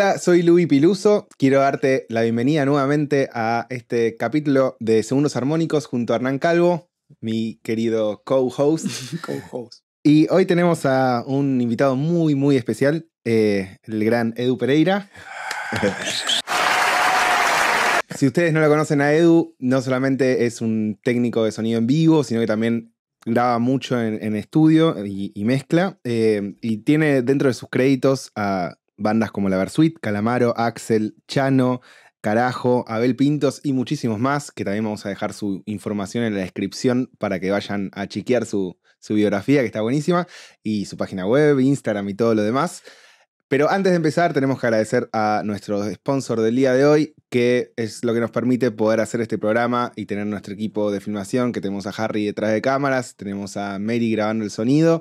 Hola, soy Luis Piluso. Quiero darte la bienvenida nuevamente a este capítulo de Segundos Armónicos junto a Hernán Calvo, mi querido co-host. Y hoy tenemos a un invitado muy, muy especial, eh, el gran Edu Pereira. si ustedes no lo conocen a Edu, no solamente es un técnico de sonido en vivo, sino que también graba mucho en, estudio y, mezcla. Eh, y tiene dentro de sus créditos a bandas como La Versuit, Calamaro, Axel, Chano, Carajo, Abel Pintos y muchísimos más, que también vamos a dejar su información en la descripción para que vayan a chequear su, su biografía, que está buenísima, y su página web, Instagram y todo lo demás. Pero antes de empezar, tenemos que agradecer a nuestro sponsor del día de hoy, que es lo que nos permite poder hacer este programa y tener nuestro equipo de filmación, que tenemos a Harry detrás de cámaras, tenemos a Mary grabando el sonido,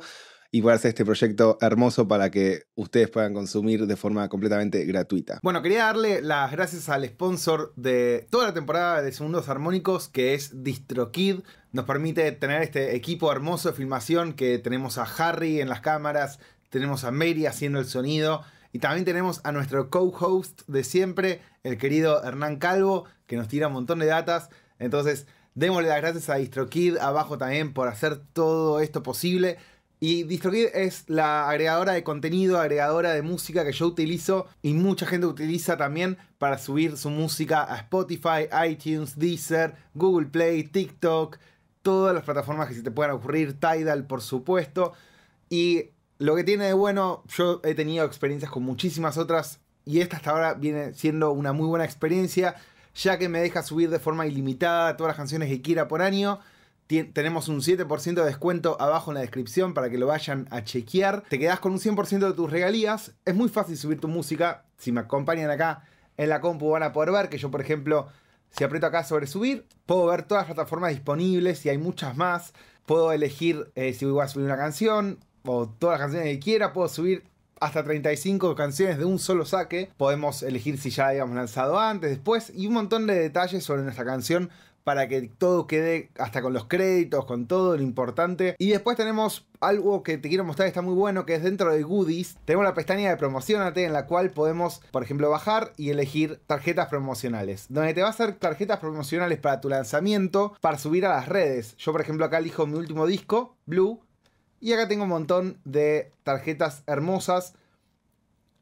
y por hacer este proyecto hermoso para que ustedes puedan consumir de forma completamente gratuita. Bueno, quería darle las gracias al sponsor de toda la temporada de Segundos Armónicos, que es DistroKid. Nos permite tener este equipo hermoso de filmación que tenemos a Harry en las cámaras, tenemos a Mary haciendo el sonido. Y también tenemos a nuestro co-host de siempre, el querido Hernán Calvo, que nos tira un montón de datas. Entonces, démosle las gracias a DistroKid abajo también por hacer todo esto posible. Y DistroKid es la agregadora de contenido, agregadora de música que yo utilizo y mucha gente utiliza también para subir su música a Spotify, iTunes, Deezer, Google Play, TikTok, todas las plataformas que se te puedan ocurrir, Tidal por supuesto. Y lo que tiene de bueno, yo he tenido experiencias con muchísimas otras y esta hasta ahora viene siendo una muy buena experiencia, ya que me deja subir de forma ilimitada todas las canciones que quiera por año tenemos un 7% de descuento abajo en la descripción para que lo vayan a chequear. Te quedas con un 100% de tus regalías. Es muy fácil subir tu música. Si me acompañan acá en la compu van a poder ver que yo, por ejemplo, si aprieto acá sobre subir, puedo ver todas las plataformas disponibles y hay muchas más. Puedo elegir eh, si voy a subir una canción o todas las canciones que quiera. Puedo subir hasta 35 canciones de un solo saque. Podemos elegir si ya habíamos lanzado antes, después y un montón de detalles sobre nuestra canción para que todo quede hasta con los créditos, con todo lo importante. Y después tenemos algo que te quiero mostrar que está muy bueno, que es dentro de Goodies, tenemos la pestaña de Promocionate en la cual podemos, por ejemplo, bajar y elegir tarjetas promocionales, donde te va a hacer tarjetas promocionales para tu lanzamiento, para subir a las redes. Yo, por ejemplo, acá elijo mi último disco, Blue, y acá tengo un montón de tarjetas hermosas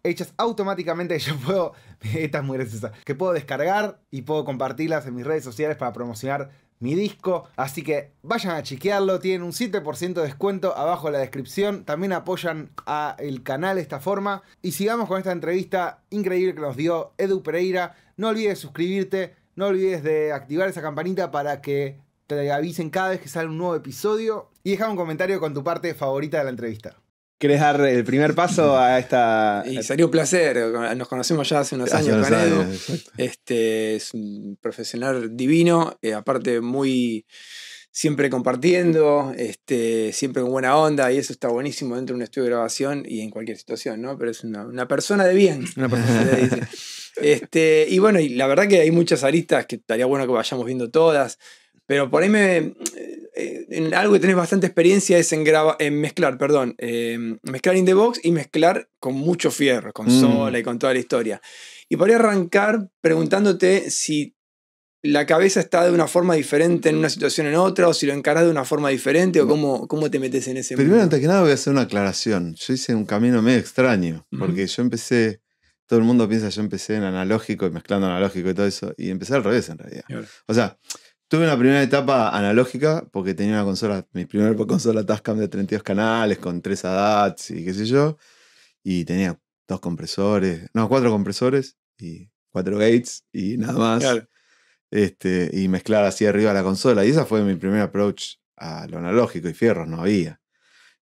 hechas automáticamente. Yo puedo, estas muy que puedo descargar y puedo compartirlas en mis redes sociales para promocionar mi disco. Así que vayan a chequearlo, tienen un 7% de descuento abajo en la descripción. También apoyan a el canal de esta forma. Y sigamos con esta entrevista increíble que nos dio Edu Pereira. No olvides suscribirte, no olvides de activar esa campanita para que te avisen cada vez que sale un nuevo episodio. Y deja un comentario con tu parte favorita de la entrevista. ¿Querés dar el primer paso a esta...? Y sería un placer, nos conocemos ya hace unos años este, es un profesional divino, eh, aparte muy siempre compartiendo, este, siempre con buena onda, y eso está buenísimo dentro de un estudio de grabación y en cualquier situación, ¿no? Pero es una, persona de bien. Este, y bueno, y la verdad que hay muchas aristas que estaría bueno que vayamos viendo todas. Pero por ahí me, eh, eh, en algo que tenés bastante experiencia es en, grabar, en mezclar, perdón, eh, mezclar in the box y mezclar con mucho fierro, con mm. sola y con toda la historia. Y podría arrancar preguntándote si la cabeza está de una forma diferente en una situación en otra, o si lo encarás de una forma diferente, o cómo, cómo te metes en ese Primero, antes que nada, voy a hacer una aclaración. Yo hice un camino medio extraño, porque yo empecé, todo el mundo piensa, yo empecé en analógico y mezclando analógico y todo eso, y empecé al revés en realidad. O sea, Tuve una primera etapa analógica porque tenía una consola, mi primera consola Tascam de 32 canales con 3 ADATs y qué sé yo. Y tenía dos compresores, no, cuatro compresores y cuatro gates y nada más. Este, y mezclar así arriba la consola. Y esa fue mi primer approach a lo analógico y fierros no había.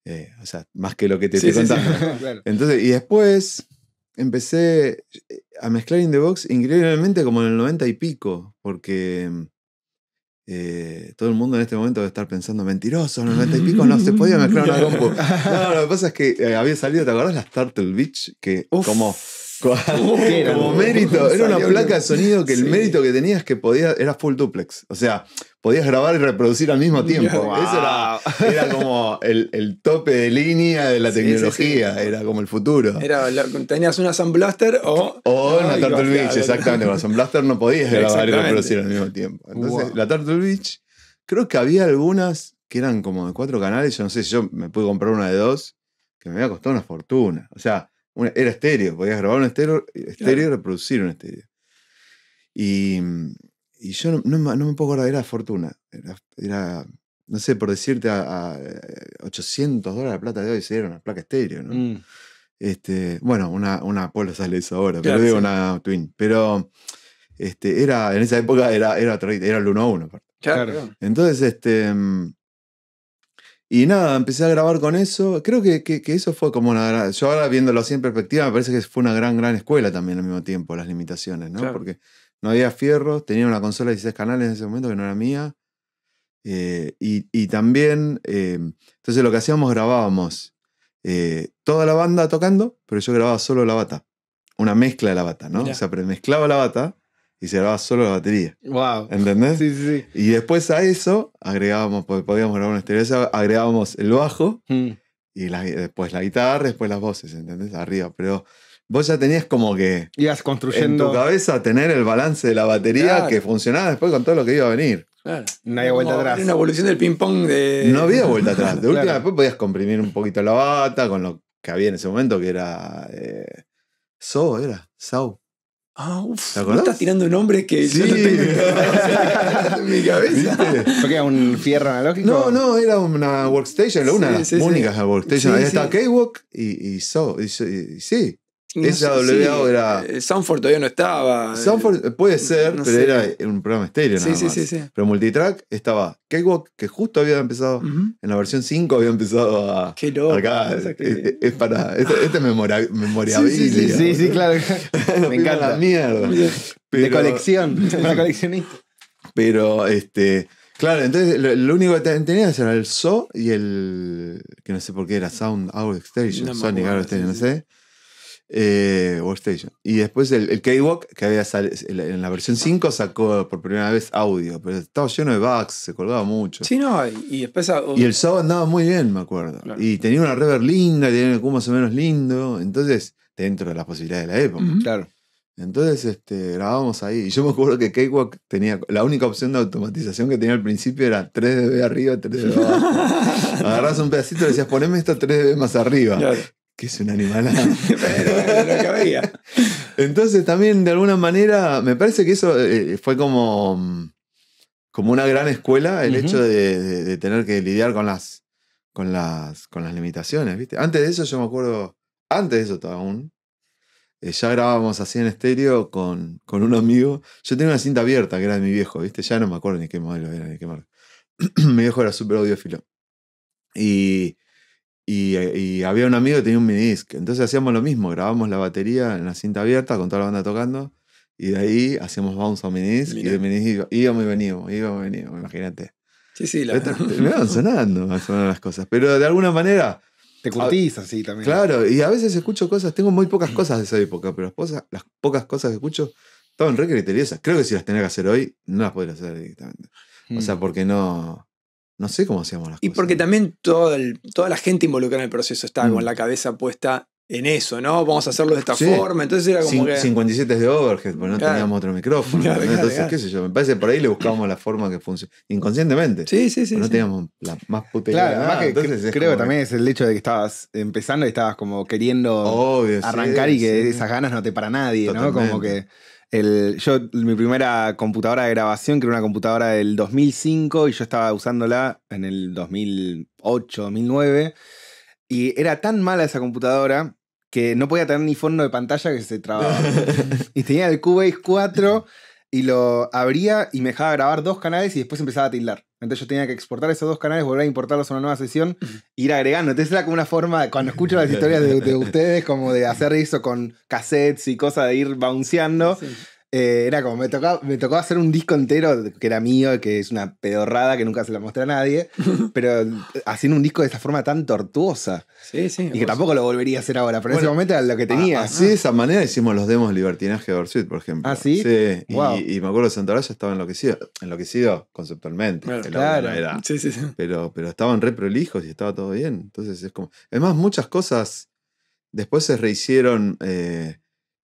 Eh, o sea, más que lo que te, Entonces, y después empecé eh, a mezclar in the box increíblemente como en el 90 y pico, porque mm, eh, todo el mundo en este momento debe estar pensando, mentiroso, 90 y pico, no se podía mezclar una compu. No, lo que pasa es que eh, había salido, ¿te acordás? la Turtle Beach, que como Como mérito, era una placa de sonido que el mérito que tenías que podía era full duplex. O sea, podías grabar y reproducir al mismo tiempo. era, como el, tope de línea de la tecnología, era como el futuro. Era, tenías una Blaster o. O una Turtle Beach, exactamente. Con la Blaster no podías grabar y reproducir al mismo tiempo. Entonces, la Turtle Beach, creo que había algunas que eran como de cuatro canales. Yo no sé si yo me pude comprar una de dos, que me había costado una fortuna. O sea era estéreo, podías grabar un estéreo, estéreo y reproducir un estéreo. Y, mm, y yo no, no, me puedo acordar, era fortuna. Era, no sé, por decirte, a, 800 eh, dólares la plata de hoy se dieron una placa estéreo, mm. Este, bueno, una, una Polo sale ahora, pero digo una Twin. Pero este, era, en esa época era, era, era el 1 a 1. Claro. Entonces, este, mm, y nada, empecé a grabar con eso. Creo que, eso fue como una gran... Yo ahora viéndolo así en perspectiva, me parece que fue una gran, gran escuela también al mismo tiempo, las limitaciones, ¿no? Porque no había fierro, tenía una consola de 16 canales en ese momento que no era mía. Eh, y, también, eh, entonces lo que hacíamos, grabábamos eh, toda la banda tocando, pero yo grababa solo la bata. Una mezcla de la bata, ¿no? O sea, mezclaba la bata y se grababa solo la batería. Wow. ¿Entendés? Sí, sí, sí. Y después a eso agregábamos, porque podíamos grabar una estrella, agregábamos el bajo mm. y después la guitarra, después las voces, ¿entendés? Arriba, pero vos ya tenías como que ibas construyendo en tu cabeza tener el balance de la batería que funcionaba después con todo lo que iba a venir. Claro. No había vuelta atrás. Era una evolución del ping-pong No había vuelta atrás. De última, después podías comprimir un poquito la bata con lo que había en ese momento, que era. Eh, era. Sau. Ah, ¿Te acordás? Estás tirando nombres que sí. yo no tengo en mi cabeza. ¿Qué era un fierro analógico? No, no, era una workstation, una de las sí, únicas workstation. Ahí está Cakewalk y, y, so, y sí. No sí. Eh, todavía no estaba. Sanford eh, puede ser, pero era un programa estéreo. Sí, nada sí, más. sí, Pero Multitrack estaba Cakewalk, que justo había empezado. En la versión 5 había empezado a. Qué loco. Acá, es, para. Este, es memoria, memorabilia. Sí, sí, sí, claro. Me encanta. La mierda. de colección. Para coleccionista. Pero, este. Claro, entonces lo, único que tenías era el So y el. que no sé por qué era Sound Out Extension, no Sonic Out Extension, no sé eh, Y después el, el K-Walk, que había salido, en la versión 5 sacó por primera vez audio, pero estaba lleno de bugs, se colgaba mucho. Sí, no, y y el show andaba muy bien, me acuerdo. Y tenía una reverb linda, tenía un más o menos lindo, entonces, dentro de las posibilidades de la época. Claro. Entonces este, grabamos ahí. Y yo me acuerdo que Cakewalk tenía. La única opción de automatización que tenía al principio era 3 dB arriba, 3 dB abajo. Agarras un pedacito y decías, poneme esto 3 dB más arriba. Claro que es un animal. Entonces también de alguna manera me parece que eso eh, fue como, mm, como una gran escuela el hecho de, tener que lidiar con las, con las, con las limitaciones, ¿viste? Antes de eso yo me acuerdo, antes de eso aún, eh, ya grabábamos así en estéreo con, con un amigo. Yo tenía una cinta abierta que era de mi viejo, ¿viste? Ya no me acuerdo ni qué modelo era ni qué marca. mi viejo era súper audiófilo. Y y, había un amigo que tenía un minidisc. Entonces hacíamos lo mismo, grabamos la batería en la cinta abierta con toda la banda tocando. Y de ahí hacíamos bounce a minidisc. Y de minidisc íbamos y veníamos, íbamos y veníamos, imagínate. Sí, sí, la verdad. Me iban sonando, sonando las cosas. Pero de alguna manera... Te curtís así también. Claro, y a veces escucho cosas, tengo muy pocas cosas de esa época, pero las, pocas, las pocas cosas que escucho estaban re criteriosas. Creo que si las tenía que hacer hoy, no las podría hacer directamente. O sea, mm. porque no... No sé cómo hacíamos las y cosas. Y porque también toda la gente involucrada en el proceso estaba mm. con la cabeza puesta en eso, ¿no? Vamos a hacerlo de esta forma. Entonces era como. que... 57 de overhead, porque no teníamos otro micrófono. Entonces, qué sé yo. Me parece que por ahí le buscábamos la forma que funciona. Inconscientemente. Sí, sí, sí. no teníamos la más puta Claro, creo que también es el hecho de que estabas empezando y estabas como queriendo arrancar y que esas ganas no te para nadie, ¿no? Como que yo, mi primera computadora de grabación, que era una computadora del 2005, y yo estaba usándola en el 2008, 2009, y era tan mala esa computadora que no podía tener ni fondo de pantalla que se trababa. y tenía el Cubase 4 y lo abría y me dejaba grabar dos canales y después empezaba a tildar. Entonces yo tenía que exportar esos dos canales, volver a importarlos a una nueva sesión e ir agregando. Entonces era como una forma, cuando escucho las historias de, ustedes, como de hacer eso con cassettes y cosas, de ir bounceando. Eh, era como, me tocó me hacer un disco entero que era mío, que es una pedorrada que nunca se la mostré a nadie, pero eh, haciendo un disco de esa forma tan tortuosa. Sí, sí. Y que tampoco lo volvería a hacer ahora, pero en ese momento era lo que ah, tenía. así ah, de esa manera hicimos los demos Libertinaje de Orsuit, por ejemplo. Ah, sí. Sí. Y, me acuerdo que Santoraya estaba enloquecido, enloquecido conceptualmente. claro claro. Pero, pero estaban re prolijos y estaba todo bien. Entonces es como. Además, muchas cosas después se rehicieron. Eh,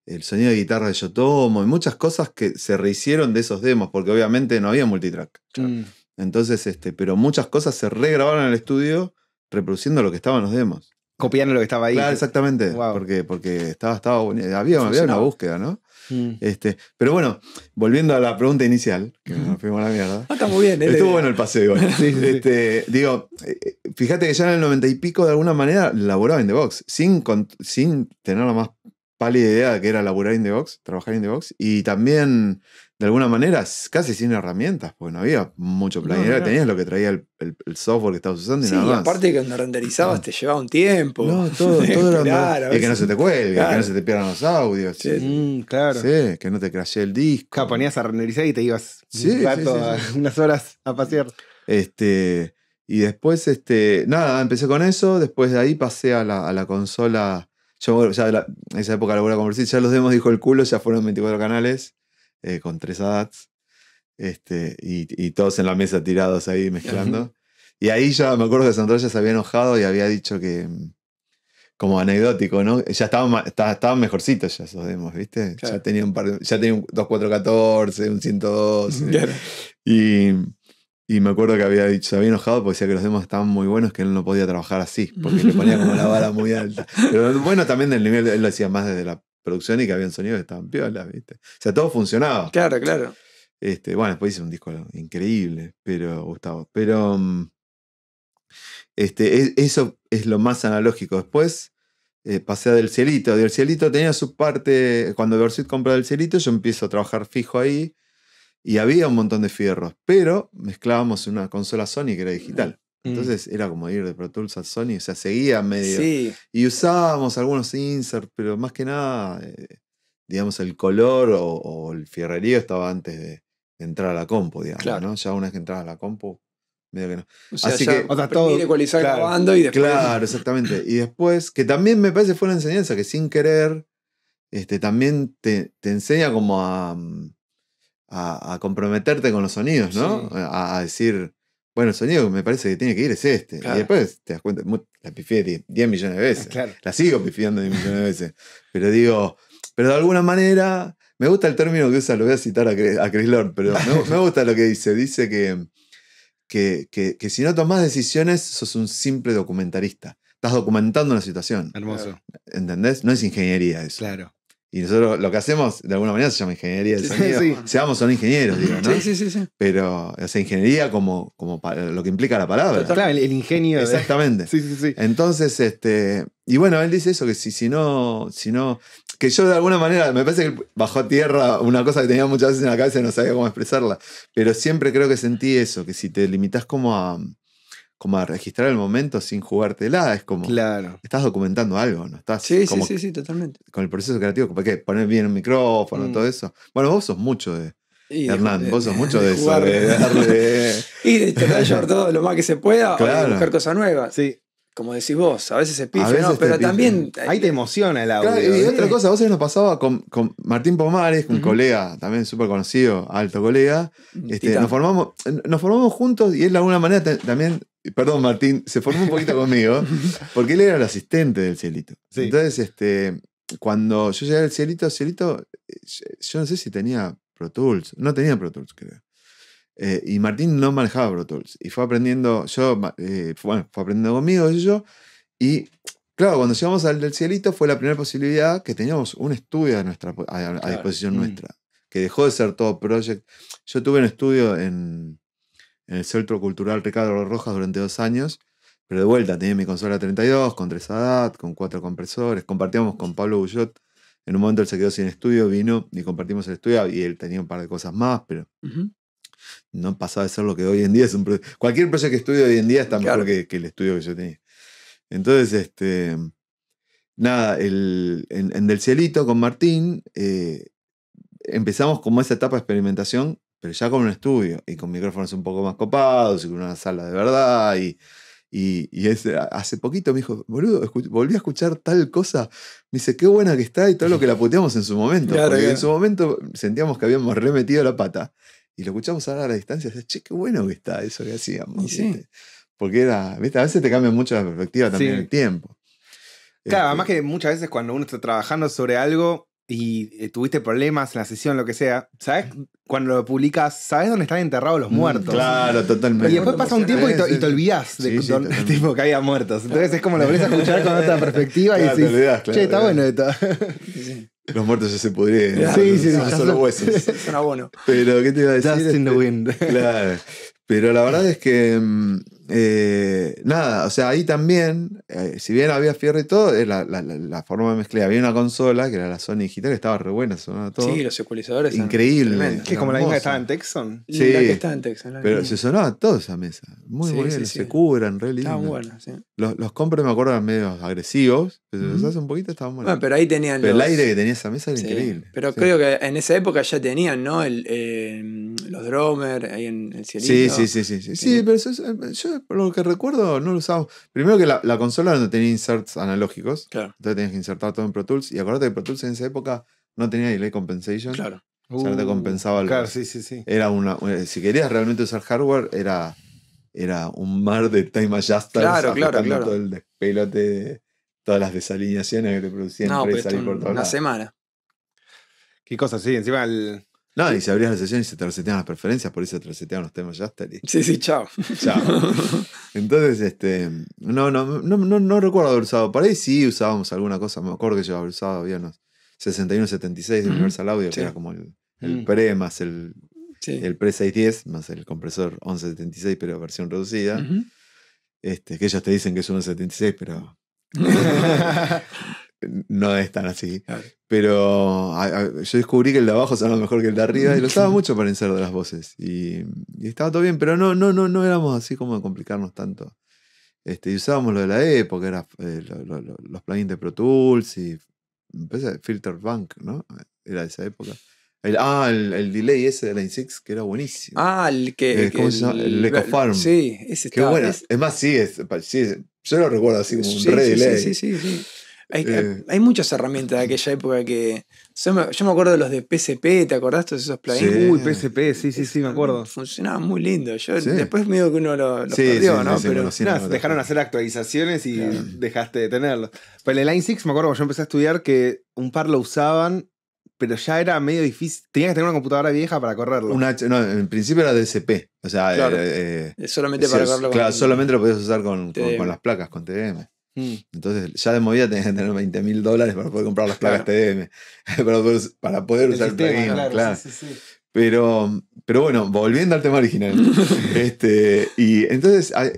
el sonido de guitarra de Yotomo y muchas cosas que se rehicieron de esos demos, porque obviamente no había multitrack. Mm. Entonces, este, pero muchas cosas se regrabaron en el estudio reproduciendo lo que estaban los demos. Copiando lo que estaba ahí. Claro, exactamente. Porque, porque estaba, estaba había, una búsqueda, ¿no? Mm. Este, pero bueno, volviendo a la pregunta inicial, que nos fuimos a la mierda. Ah, está muy bien, Estuvo bueno el paseo. Este, digo, eh, fíjate que ya en el noventa y pico, de alguna manera, laboraba en The Box, sin, sin tenerlo más pálida idea que era laburar in the box, trabajar in the box, y también, de alguna manera, casi sin herramientas, porque no había mucho plan. Tenías lo que traía el, software que estabas usando y nada más. aparte que cuando renderizabas ah. te llevaba un tiempo. No, todo, todo era... Y que no se te cuelga, que no se te pierdan los audios. Sí, mm, claro. Sí, que no te crashé el disco. Claro, ponías a renderizar y te ibas sí, rato, unas horas a pasear. Este... Y después, este, nada, empecé con eso. Después de ahí pasé a la consola yo, ya esa época la voy a conversar Ya los demos dijo el culo, ya fueron 24 canales eh, con tres ads. Este, y, todos en la mesa tirados ahí mezclando. Y ahí ya me acuerdo que Sandra ya se había enojado y había dicho que, como anecdótico, ¿no? Ya estaban, estaban mejorcitos ya esos demos, ¿viste? Ya tenía un par, ya tenía un 2414, un 102 Y y me acuerdo que había dicho, se había enojado porque decía que los demos estaban muy buenos, que él no podía trabajar así, porque le ponía como la vara muy alta. Pero bueno, también del nivel, él lo hacía más desde la producción y que habían sonidos que estaban piolas, ¿viste? O sea, todo funcionaba. Claro, claro. Este, bueno, después hice un disco increíble, pero Gustavo. Pero mm, este, eso es lo más analógico. Después eh, pasé a Del Cielito. Del Cielito tenía su parte, cuando Versuit compra Del Cielito, yo empiezo a trabajar fijo ahí y había un montón de fierros, pero mezclábamos una consola Sony que era mm. digital. Entonces era como ir de Pro Tools a Sony, o sea, seguía medio. Sí. Y usábamos algunos inserts, pero más que nada, eh, digamos, el color o, el fierrerío estaba antes de entrar a la compu, digamos, Ya una vez que entras a la compu, medio que no. Así que. O y después. Claro, exactamente. Y después, que también me parece fue una enseñanza que sin querer, este, también te, te enseña como a. Mm, a, comprometerte con los sonidos, ¿no? Eh, a, decir, bueno, el sonido que me parece que tiene que ir es este. Y después te das cuenta, la pifié 10, millones de ah, veces. La sigo pifiando 10 millones de veces. Pero digo, pero de alguna manera, me gusta el término que usa, lo voy a citar a, Chris Lord, pero me, gusta lo que dice. Dice que, que, si no tomás decisiones, sos un simple documentarista estás documentando una situación. Hermoso. ¿Entendés? No es ingeniería eso. Claro. Y nosotros lo que hacemos, de alguna manera, se llama ingeniería Seamos son ingenieros, digo, ¿no? Sí, sí, sí, Pero, o sea, ingeniería como, como lo que implica la palabra. Claro, el, ingenio. Exactamente. Sí, sí, sí. Entonces, este. Y bueno, él dice eso, que si, si no, si no. Que yo de alguna manera, me parece que bajó a tierra una cosa que tenía muchas veces en la cabeza y no sabía cómo expresarla. Pero siempre creo que sentí eso, que si te limitas como a como a registrar el momento sin jugártela. Es como. Claro. Estás documentando algo, ¿no? Estás sí, sí, sí, totalmente. Con el proceso creativo, ¿para qué? Poner bien el micrófono, mm. todo eso. Bueno, vos sos mucho de. Hernán, vos sos mucho de, eso, darle. y de todo lo más que se pueda, para cosas nuevas. Sí. Como decís vos, a veces se pife, no, pero también. Ahí te emociona el audio. y ¿eh? otra cosa, vos nos pasaba con, Martín Pomares, un colega también súper conocido, alto colega. Mm, este, nos, formamos, nos formamos juntos y él de alguna manera también Perdón, Martín, se formó un poquito conmigo, porque él era el asistente del Cielito. Entonces, este, cuando yo llegué al Cielito, Cielito, eh, yo no sé si tenía Pro Tools, no tenía Pro Tools, creo. Eh, y Martín no manejaba Pro Tools, y fue aprendiendo, yo, eh, bueno, fue aprendiendo conmigo, y yo, y claro, cuando llegamos al del Cielito fue la primera posibilidad que teníamos un estudio a, nuestra, disposición mm. nuestra, que dejó de ser todo project. Yo tuve un estudio en en el Centro Cultural Ricardo Rojas durante dos años. Pero de vuelta, tenía mi consola 32, con tres ADAT, con cuatro compresores. Compartíamos con Pablo Bullot. En un momento él se quedó sin estudio, vino y compartimos el estudio y él tenía un par de cosas más, pero no pasaba de ser lo que hoy en día es un proyecto, Cualquier proyecto que estudio hoy en día está claro. mejor que, el estudio que yo tenía. Entonces, este, nada, en, Del Cielito con Martín eh, empezamos como esa etapa de experimentación ya con un estudio y con micrófonos un poco más copados y con una sala de verdad y, y, hace poquito me dijo, boludo, volví a escuchar tal cosa. Me dice, qué buena que está y todo lo que la puteamos en su momento. porque en su momento sentíamos que habíamos remetido la pata. Y lo escuchamos ahora a la distancia. Y che, qué bueno que está eso que hacíamos. Porque era, a veces te cambia mucho la perspectiva también el tiempo. Claro, este además que muchas veces cuando uno está trabajando sobre algo, y eh, tuviste problemas en la sesión, lo que sea, ¿sabes? Cuando lo publicas, ¿sabes dónde están enterrados los mm, muertos? claro, totalmente. Y después pasa un tiempo y, te olvidas de tipo, que había muertos. Entonces es como lo volvés a escuchar con otra perspectiva y decís, che, está bueno esto. Los muertos ya se pudrieron. Sí, sí, sí, son, los huesos. Son abono. Pero, ¿qué te iba a decir? Just in este, wind. Claro. Pero la verdad es que mm, eh, nada, o sea, ahí también, eh, si bien había fierro y todo, eh, la, la, la, forma de mezclar. Había una consola que era la Sony digital que estaba re buena, sonaba todo. Sí, los ecualizadores. Increíble. Que es como la misma que estaba en Texon. Sí, la que estaba en Texon. pero se sonaba toda esa mesa. Muy sí, buena, se cubran, re realidad Estaban buenas, sí. Los, los compras me acuerdo eran medio agresivos, pero los hace un poquito estaban buenos. Bueno, pero ahí tenían. el aire que tenía esa mesa era increíble. Pero creo que en esa época ya tenían, ¿no? El, eh, los drummer, ahí en el cielito. Sí, sí, sí. Sí, sí, pero eso, yo por lo que recuerdo, no lo usábamos Primero que la, consola no tenía inserts analógicos. Claro. Entonces tenías que insertar todo en Pro Tools. Y acordate que Pro Tools en esa época no tenía delay compensation. Claro. o sea, te uh, compensaba algo. Claro, sí, sí, sí. Era una, eh, si querías realmente usar hardware, era, era un mar de time adjusters. Claro, claro, claro. Todo el despelote de todas las desalineaciones que te producían no, pero Una semana. Qué cosa, sí. Encima el, no, y si abrías la sesión y se te las preferencias, por eso se traseteaban los temas, ya está Sí, sí, chao. Chao. Entonces, este, no, no, no, no, no recuerdo haber usado. Por ahí sí usábamos alguna cosa, me acuerdo que yo había usado, había unos 61, de Universal Audio, que era como el, mm. pre más el, el pre 610, más el compresor 1176, pero versión reducida. este, que ellos te dicen que es 1176, pero... no es tan así. Pero yo descubrí que el de abajo sonaba mejor que el de arriba y lo usaba mucho para de las voces. Y, estaba todo bien, pero no, no, no, no éramos así como de complicarnos tanto. Este, y usábamos lo de la época, era eh, los plugins de Pro Tools y empecé, Filter Bank, ¿no? Era de esa época. El, ah, el, delay ese de la in que era buenísimo. Ah, el que. Eh, el, se Farm. Sí, ese Qué bueno. Es, más, sí, es, sí, yo lo recuerdo así como un re delay. sí, sí. sí. Eh. Hay, muchas herramientas de aquella época que. Yo me, acuerdo de los de PSP, ¿te acordás de esos plugins? Sí. Uy, PSP, sí, sí, sí, me acuerdo. Mm, Funcionaban muy lindo. Yo, me Después que uno lo, perdió, ¿no? Pero dejaron hacer actualizaciones y dejaste de tenerlos pues Pero el Line 6, me acuerdo cuando yo empecé a estudiar que un par lo usaban pero ya era medio difícil. Tenías que tener una computadora vieja para correrlo. no, en principio era DSP. O sea, eh, eh, solamente para correrlo. Claro, solamente lo podías usar con, con, las placas, con TDM. Mm. Entonces, ya de movida tenés que tener 20 mil dólares para poder comprar las claves TDM, para poder, usar el plugin, claro. Pero, pero bueno, volviendo al tema original. este, y entonces, ah,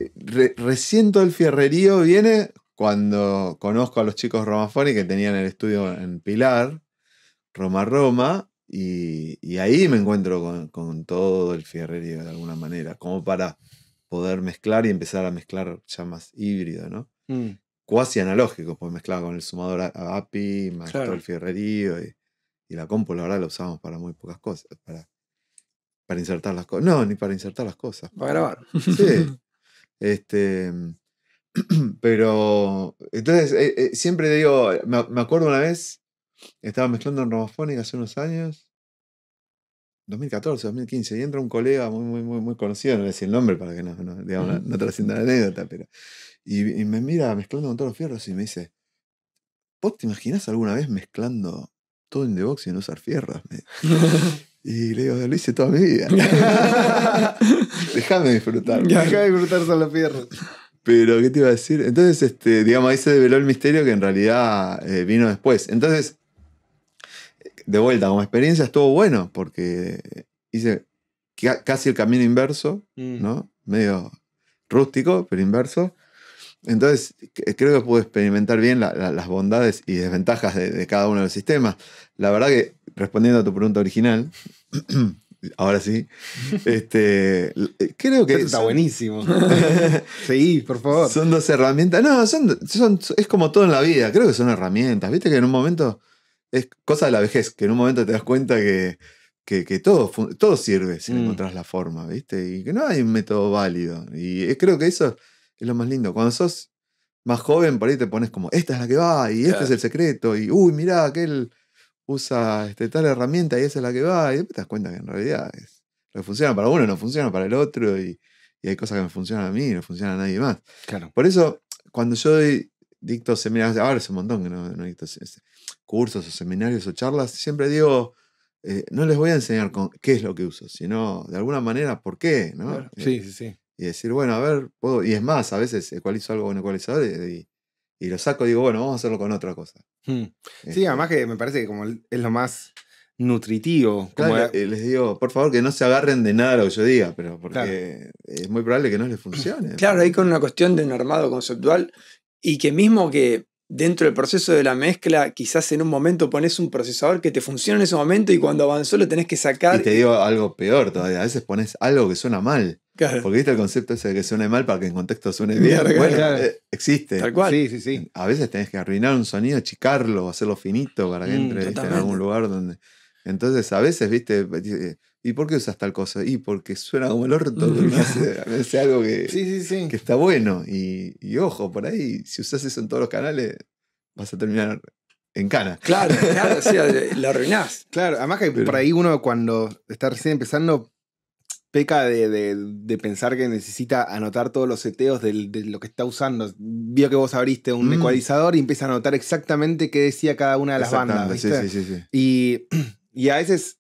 recién todo el fierrerío viene cuando conozco a los chicos Romafoni que tenían el estudio en Pilar, Roma Roma, y, ahí me encuentro con, todo el fierrerío de alguna manera, como para poder mezclar y empezar a mezclar ya más híbrido, ¿no? Mm cuasi analógico, pues mezclaba con el sumador API, más fierrerío y, la compu, la verdad la usábamos para muy pocas cosas, para, para insertar las cosas. No, ni para insertar las cosas. Para grabar. Sí. este, pero, entonces, eh, eh, siempre digo, me, acuerdo una vez, estaba mezclando en Romafónica hace unos años, 2014, 2015, y entra un colega muy, muy, muy, muy conocido, no le decía el nombre para que no, no trascienda la anécdota, pero y, me mira mezclando con todos los fierros y me dice, ¿vos te imaginás alguna vez mezclando todo en The Box y no usar fierros? y le digo, lo hice toda mi vida. Déjame disfrutar. Déjame disfrutar solo fierros. Pero, ¿qué te iba a decir? Entonces, este, digamos, ahí se develó el misterio que en realidad eh, vino después. Entonces, de vuelta, como experiencia estuvo bueno, porque hice casi el camino inverso, mm. ¿no? Medio rústico, pero inverso. Entonces, creo que pude experimentar bien las bondades y desventajas de, cada uno de los sistemas. La verdad que, respondiendo a tu pregunta original, ahora sí, este, creo que... está buenísimo. sí por favor. Son dos herramientas. No, son, es como todo en la vida, creo que son herramientas. Viste que en un momento, es cosa de la vejez, que en un momento te das cuenta que, todo, todo sirve si no mm. encontrás la forma, ¿viste? Y que no hay un método válido. Y eh, creo que eso... Es lo más lindo. Cuando sos más joven, por ahí te pones como, esta es la que va, y este es el secreto, y uy, mirá, aquel usa este, tal herramienta y esa es la que va, y después te das cuenta que en realidad es, lo que funciona para uno no funciona para el otro, y, hay cosas que me funcionan a mí y no funcionan a nadie más. Claro. Por eso, cuando yo doy, dicto seminarios, ahora es un montón que no, dicto cursos o seminarios o charlas, siempre digo, eh, no les voy a enseñar qué es lo que uso, sino de alguna manera por qué, ¿no? Eh, sí, sí, sí y decir, bueno, a ver, puedo. Y es más, a veces ecualizo algo bueno ecualizador y, y, lo saco y digo, bueno, vamos a hacerlo con otra cosa. Hmm. Sí, este además que me parece que como es lo más nutritivo. les digo, por favor, que no se agarren de nada lo que yo diga, pero porque es muy probable que no les funcione. Claro, ahí con una cuestión de un armado conceptual y que mismo que dentro del proceso de la mezcla, quizás en un momento pones un procesador que te funciona en ese momento y cuando avanzó lo tenés que sacar. Y te digo algo peor todavía, a veces pones algo que suena mal. Porque viste el concepto ese de que suene mal para que en contexto suene bien. bueno, eh, existe. Tal cual. Sí, sí, sí. A veces tenés que arruinar un sonido, achicarlo, hacerlo finito para que mm, entre en algún lugar donde. Entonces, a veces, viste, ¿y por qué usas tal cosa? Y porque suena como el orto, pero mm. hace, algo que, sí, que está bueno. Y, ojo, por ahí, si usas eso en todos los canales, vas a terminar en cana. Claro, claro, sí lo arruinás. Claro, además que por ahí uno cuando está recién empezando peca de, pensar que necesita anotar todos los seteos de lo que está usando. Vio que vos abriste un mm. ecualizador y empieza a anotar exactamente qué decía cada una de las bandas. Sí, sí, sí, y, a veces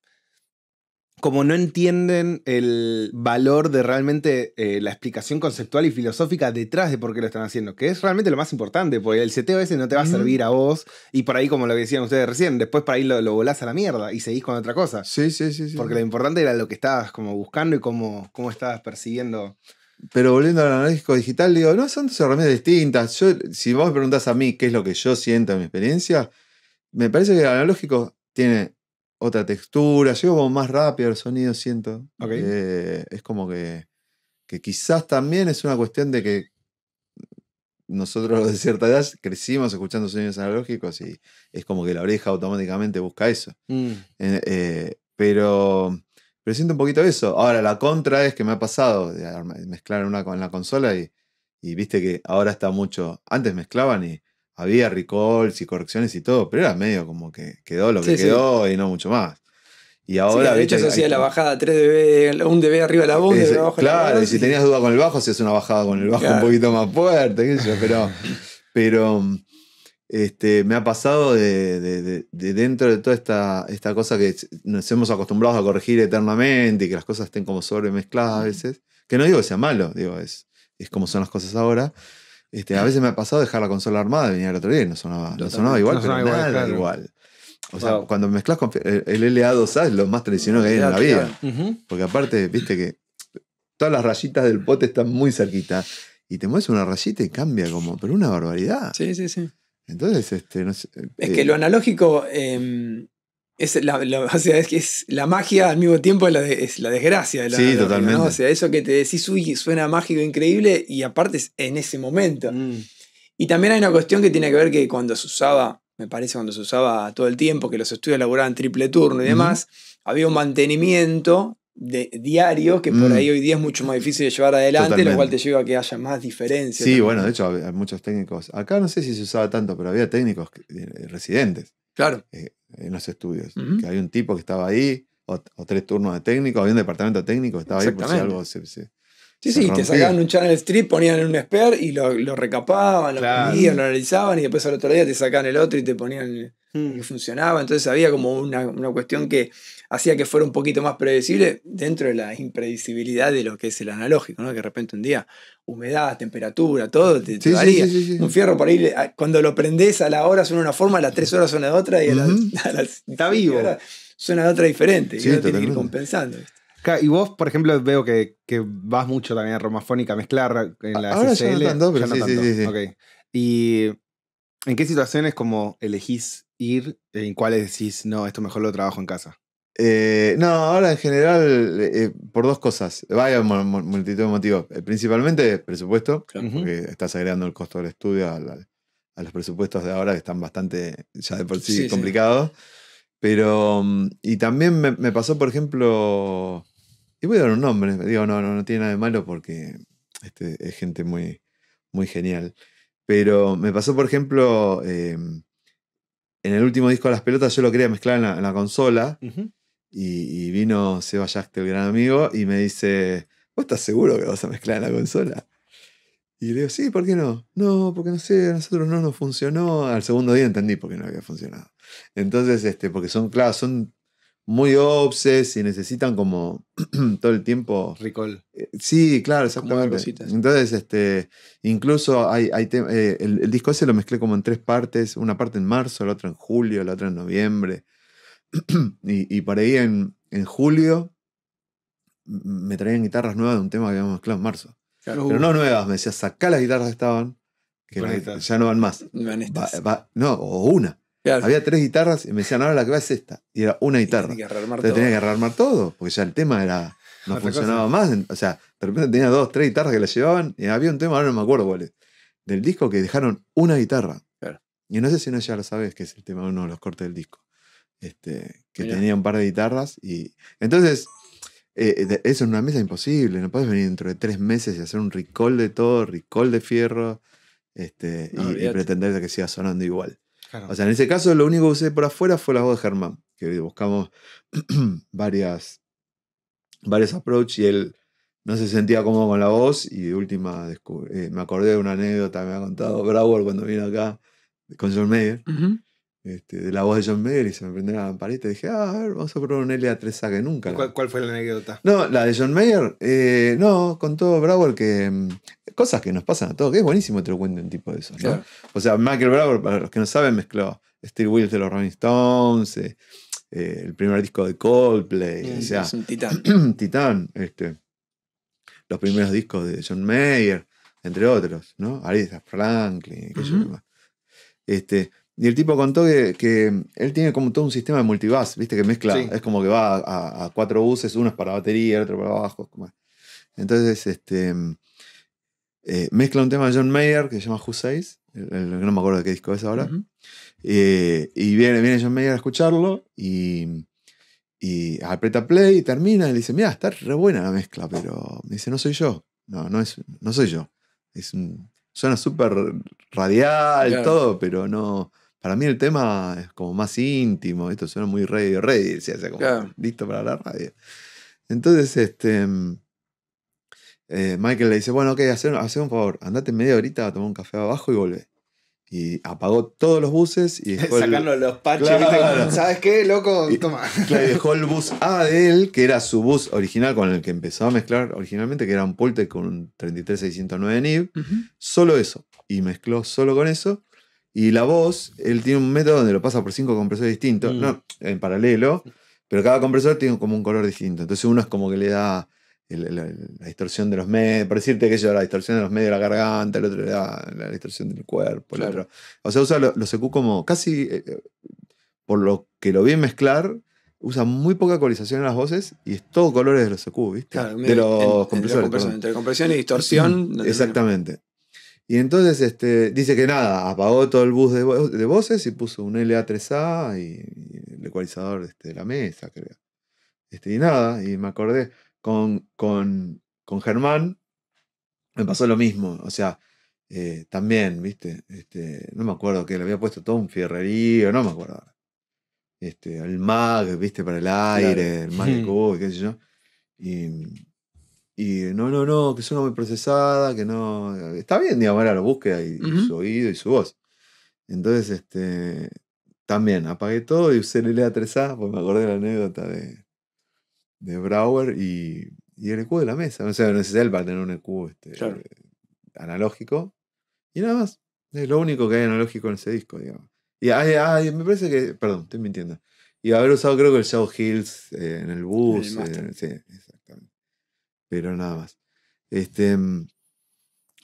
como no entienden el valor de realmente eh, la explicación conceptual y filosófica detrás de por qué lo están haciendo, que es realmente lo más importante, porque el seteo ese no te va a servir a vos y por ahí, como lo que decían ustedes recién, después por ahí lo, volás a la mierda y seguís con otra cosa. Sí, sí, sí. porque lo importante era lo que estabas como buscando y cómo, cómo estabas persiguiendo. Pero volviendo al analógico digital, digo, no, son dos herramientas distintas. si vos me preguntás a mí qué es lo que yo siento en mi experiencia, me parece que el analógico tiene otra textura, llego como más rápido el sonido, siento. Eh, es como que, quizás también es una cuestión de que nosotros de cierta edad crecimos escuchando sonidos analógicos y es como que la oreja automáticamente busca eso. Mm. Eh, eh, pero, siento un poquito eso. Ahora, la contra es que me ha pasado de mezclar una con la consola y, y viste que ahora está mucho. Antes mezclaban y había recalls y correcciones y todo, pero era medio como que quedó lo que quedó y no mucho más. Y ahora. de hecho, se hacía la bajada 3 dB, un dB arriba de la voz, abajo Claro, y si tenías duda con el bajo, es una bajada con el bajo un poquito más fuerte, pero. pero este, me ha pasado de, dentro de toda esta, esta, cosa que nos hemos acostumbrado a corregir eternamente y que las cosas estén como sobremezcladas a veces, que no digo que sea malo, digo, es, es como son las cosas ahora, este, a veces me ha pasado dejar la consola armada y venir el otro día y no sonaba, no sonaba igual, pero igual. igual. O sea, cuando mezclas con el LA2A es lo más tradicional que hay en la vida. Porque aparte, viste que todas las rayitas del pote están muy cerquita. Y te mueves una rayita y cambia como, pero una barbaridad. Sí, sí, sí. Entonces, este, no Es que eh, lo analógico em, es la, o sea, es, la magia al mismo tiempo es la desgracia de la Sí, totalmente. O sea, eso que te decís, uy, suena mágico, increíble, y aparte es en ese momento. Mm. Y también hay una cuestión que tiene que ver que cuando se usaba, me parece cuando se usaba todo el tiempo, que los estudios laburaban triple turno y demás, había un mantenimiento diarios que por ahí mm. hoy día es mucho más difícil de llevar adelante, lo cual te lleva a que haya más diferencias. Sí, bueno, de hecho hay muchos técnicos. Acá no sé si se usaba tanto, pero había técnicos eh, eh, residentes. Claro. Eh, en los estudios. Que había un tipo que estaba ahí, o, tres turnos de técnico, había un departamento técnico que estaba ahí por si algo se, Sí, sí, te sacaban un channel strip, ponían en un expert y lo, lo recapaban, lo claro. lo analizaban y después al otro día te sacaban el otro y te ponían hmm. y funcionaba. Entonces había como una, una cuestión que hacía que fuera un poquito más predecible dentro de la impredecibilidad de lo que es el analógico, ¿no? Que de repente un día, humedad, temperatura, todo te, varía. un fierro por ahí, cuando lo prendés a la hora suena una forma, a las tres horas suena de otra y a, Está vivo. suena de otra diferente. y uno tiene que ir compensando. Y vos, por ejemplo, veo que, vas mucho también a Romafónica a mezclar en la Ahora SSL. Ya no tanto, sí, Y ¿En qué situaciones como elegís ir? ¿En cuáles decís, no, esto mejor lo trabajo en casa? Eh, no, ahora en general, eh, por dos cosas. Vaya multitud de motivos. Eh, principalmente presupuesto, porque estás agregando el costo del estudio a, los presupuestos de ahora que están bastante ya de por sí, complicados. Pero, mm, y también me, pasó, por ejemplo, y voy a dar un nombre, digo, no, no, tiene nada de malo porque este, es gente muy, muy genial. Pero me pasó, por ejemplo, en el último disco de las pelotas yo lo quería mezclar en la, consola. Y, vino Seba Yachtel, el gran amigo, y me dice, ¿vos estás seguro que vas a mezclar en la consola? Y le digo, sí, ¿por qué no? No, porque no sé, a nosotros no nos funcionó. Al segundo día entendí por qué no había funcionado. Entonces, este, porque son, claro, son muy obses y necesitan como todo el tiempo. Recall. Eh, sí, claro, exactamente. Entonces, este, incluso hay, hay eh, el, el, disco ese lo mezclé como en tres partes, una parte en marzo, la otra en julio, la otra en noviembre. y, por ahí en, julio me traían guitarras nuevas de un tema que habíamos mezclado en marzo. Pero no uh. nuevas, me decía, sacá las guitarras que estaban, que ya no van más. Van no, o una. Había tres guitarras y me decían, ahora la que va es esta. Y era una guitarra. Tenía que tenía que rearmar todo, porque ya el tema era no funcionaba más. O sea, de repente tenía dos, tres guitarras que la llevaban y había un tema, ahora no me acuerdo cuál del disco que dejaron una guitarra. Y no sé si no ya lo sabes, que es el tema uno de los cortes del disco. Este, que tenía un par de guitarras. y Entonces, eh, eso en una mesa imposible. No puedes venir dentro de tres meses y hacer un recall de todo, recall de fierro, este, y, pretender que siga sonando igual. O sea, en ese caso lo único que usé por afuera fue la voz de Germán, que buscamos varias, varios approach y él no se sentía cómodo con la voz y última eh, me acordé de una anécdota que me ha contado Brauer cuando vino acá con John Mayer. Este, de la voz de John Mayer y se me prendió la lamparita y dije, ah, a ver, vamos a probar un LA3A que nunca. ¿Cuál, fue la anécdota? No, la de John Mayer, eh, no no, todo Brower que mm, cosas que nos pasan a todos, que es buenísimo te lo cuente un tipo de eso. O sea, Michael Brower, para los que no saben, mezcló Steel Wheels de los Rolling Stones, eh, eh, el primer disco de Coldplay, mm, o sea, es un titán. titán, este, los primeros discos de John Mayer, entre otros, ¿no? Aretha Franklin, que este, y el tipo contó que, él tiene como todo un sistema de multibus, ¿viste? Que mezcla. Es como que va a, cuatro buses, uno es para batería, el otro para abajo. Entonces, este. Eh, mezcla un tema de John Mayer que se llama Who 6, no me acuerdo de qué disco es ahora. Eh, y viene, viene John Mayer a escucharlo y, y aprieta play y termina. Y dice: Mira, está re buena la mezcla, pero. Me dice: No soy yo. No, no, es, no soy yo. Es suena súper radial, y todo, pero no para mí el tema es como más íntimo, esto suena muy radio, radio, se hace como listo para la radio. Entonces, este, mm, eh, Michael le dice, bueno, ok, hace, un favor, andate media horita a tomar un café abajo y vuelve. Y apagó todos los buses y Sacando los parches. ¿Sabes qué, loco? Y, Toma. dejó el bus A de él, que era su bus original con el que empezó a mezclar originalmente, que era un Polter con un 33609 NIB. Solo eso. Y mezcló solo con eso. Y la voz, él tiene un método donde lo pasa por cinco compresores distintos, mm. no, en paralelo, pero cada compresor tiene como un color distinto. Entonces uno es como que le da la, distorsión de los medios, por decirte que yo la distorsión de los medios de la garganta, el otro le da la distorsión del cuerpo, claro. O sea, usa los EQ como casi, eh, eh, por lo que lo vi mezclar, usa muy poca ecualización en las voces y es todo colores de los EQ, ¿viste? de los compresores. Entre compresión y distorsión. Exactamente. Y entonces este, dice que nada, apagó todo el bus de, voces y puso un LA3A y, el ecualizador este, de la mesa, creo. Este, y nada, y me acordé con, con, Germán, me pasó lo mismo. O sea, eh, también, ¿viste? Este, no me acuerdo que le había puesto todo un fierrerío, no me acuerdo. Este, el mag, ¿viste? Para el aire, el mag de qué sé yo. Y, y no, no, no, que suena muy procesada, que no. Está bien, digamos, era la búsqueda y, su oído y su voz. Entonces, este. También apagué todo y usé el a 3 a porque me acordé de la anécdota de, de y, el EQ de la mesa. O sea, no es él para tener un EQ este, analógico. Y nada más. Es lo único que hay analógico en ese disco, digamos. Y ay, me parece que. Perdón, estoy mintiendo. Y haber usado, creo que el show Hills eh, en el bus pero nada más. Este,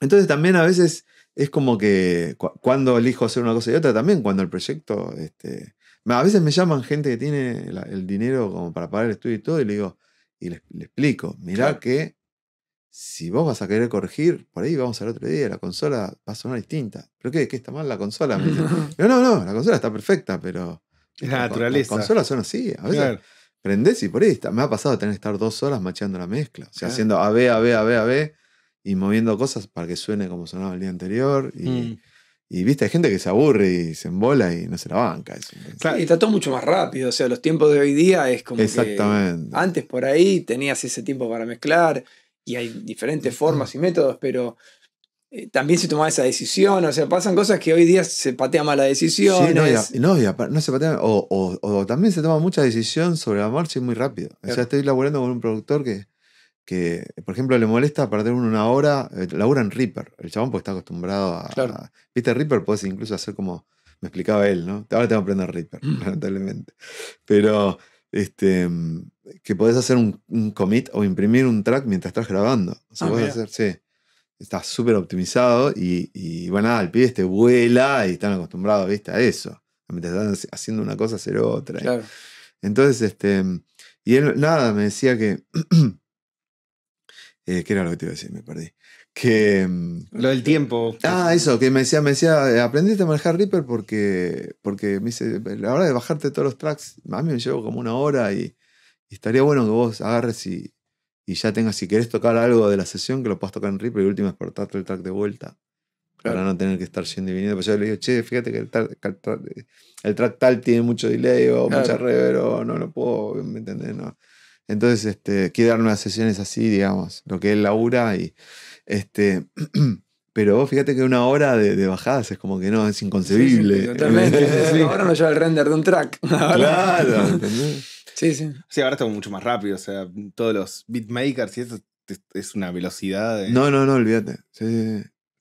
entonces también a veces es como que cuando elijo hacer una cosa y otra, también cuando el proyecto... Este, a veces me llaman gente que tiene el dinero como para pagar el estudio y todo, y le digo, y le, explico, mirá que si vos vas a querer corregir, por ahí vamos al otro día, la consola va a sonar distinta. ¿Pero qué? ¿Qué está mal la consola? no, no, no, la consola está perfecta, pero... Es la, naturaleza. Las consolas son así. A prendés y por ahí Me ha pasado tener que estar dos horas macheando la mezcla. O sea, A, haciendo A, AB, A, B y moviendo cosas para que suene como sonaba el día anterior. Y, mm. y viste, hay gente que se aburre y se embola y no se la banca. y está todo mucho más rápido. O sea, los tiempos de hoy día es como. Exactamente. antes por ahí tenías ese tiempo para mezclar y hay diferentes formas y métodos, pero eh, también se toma esa decisión, o sea, pasan cosas que hoy día se patea mala decisión. o, también se toma mucha decisión sobre la marcha y muy rápido. O sea, estoy laburando con un productor que, que, por ejemplo, le molesta perder una hora, eh, labura en Reaper, el chabón porque está acostumbrado a... Claro. Viste, Reaper podés incluso hacer como, me explicaba él, ¿no? Ahora tengo que aprender Reaper, mm. lamentablemente. Pero este, que podés hacer un, commit o imprimir un track mientras estás grabando. O sea, ah, hacer, sí está súper optimizado y, y, bueno, nada, el pibe este vuela y están acostumbrados, ¿viste? A eso. Mientras están haciendo una cosa, hacer otra. Entonces, este, y él, nada, me decía que... Eh, ¿Qué era lo que te iba a decir? Me perdí. Que... Mm, lo del tiempo. Ah, eso, que me decía, me decía, eh, aprendiste a manejar Reaper porque, porque me dice, la hora de bajarte todos los tracks, a mí me llevo como una hora y, y estaría bueno que vos agarres y, y ya tengas, si querés tocar algo de la sesión, que lo puedas tocar en Reaper y último todo el track de vuelta. Para no tener que estar yendo y Pero pues yo le digo, che, fíjate que el, track, tal tiene mucho delay o mucha o no lo no puedo, ¿me entendés? No. Entonces, este, quiero dar unas sesiones así, digamos, lo que él labura y. Este, pero vos fíjate que una hora de, bajadas es como que no, es inconcebible. totalmente. Ahora no lleva el render de un track. Claro, ¿entendés? Sí, sí. Sí, ahora estamos mucho más rápido. O sea, todos los beatmakers y eso es una velocidad. No, no, no, olvídate.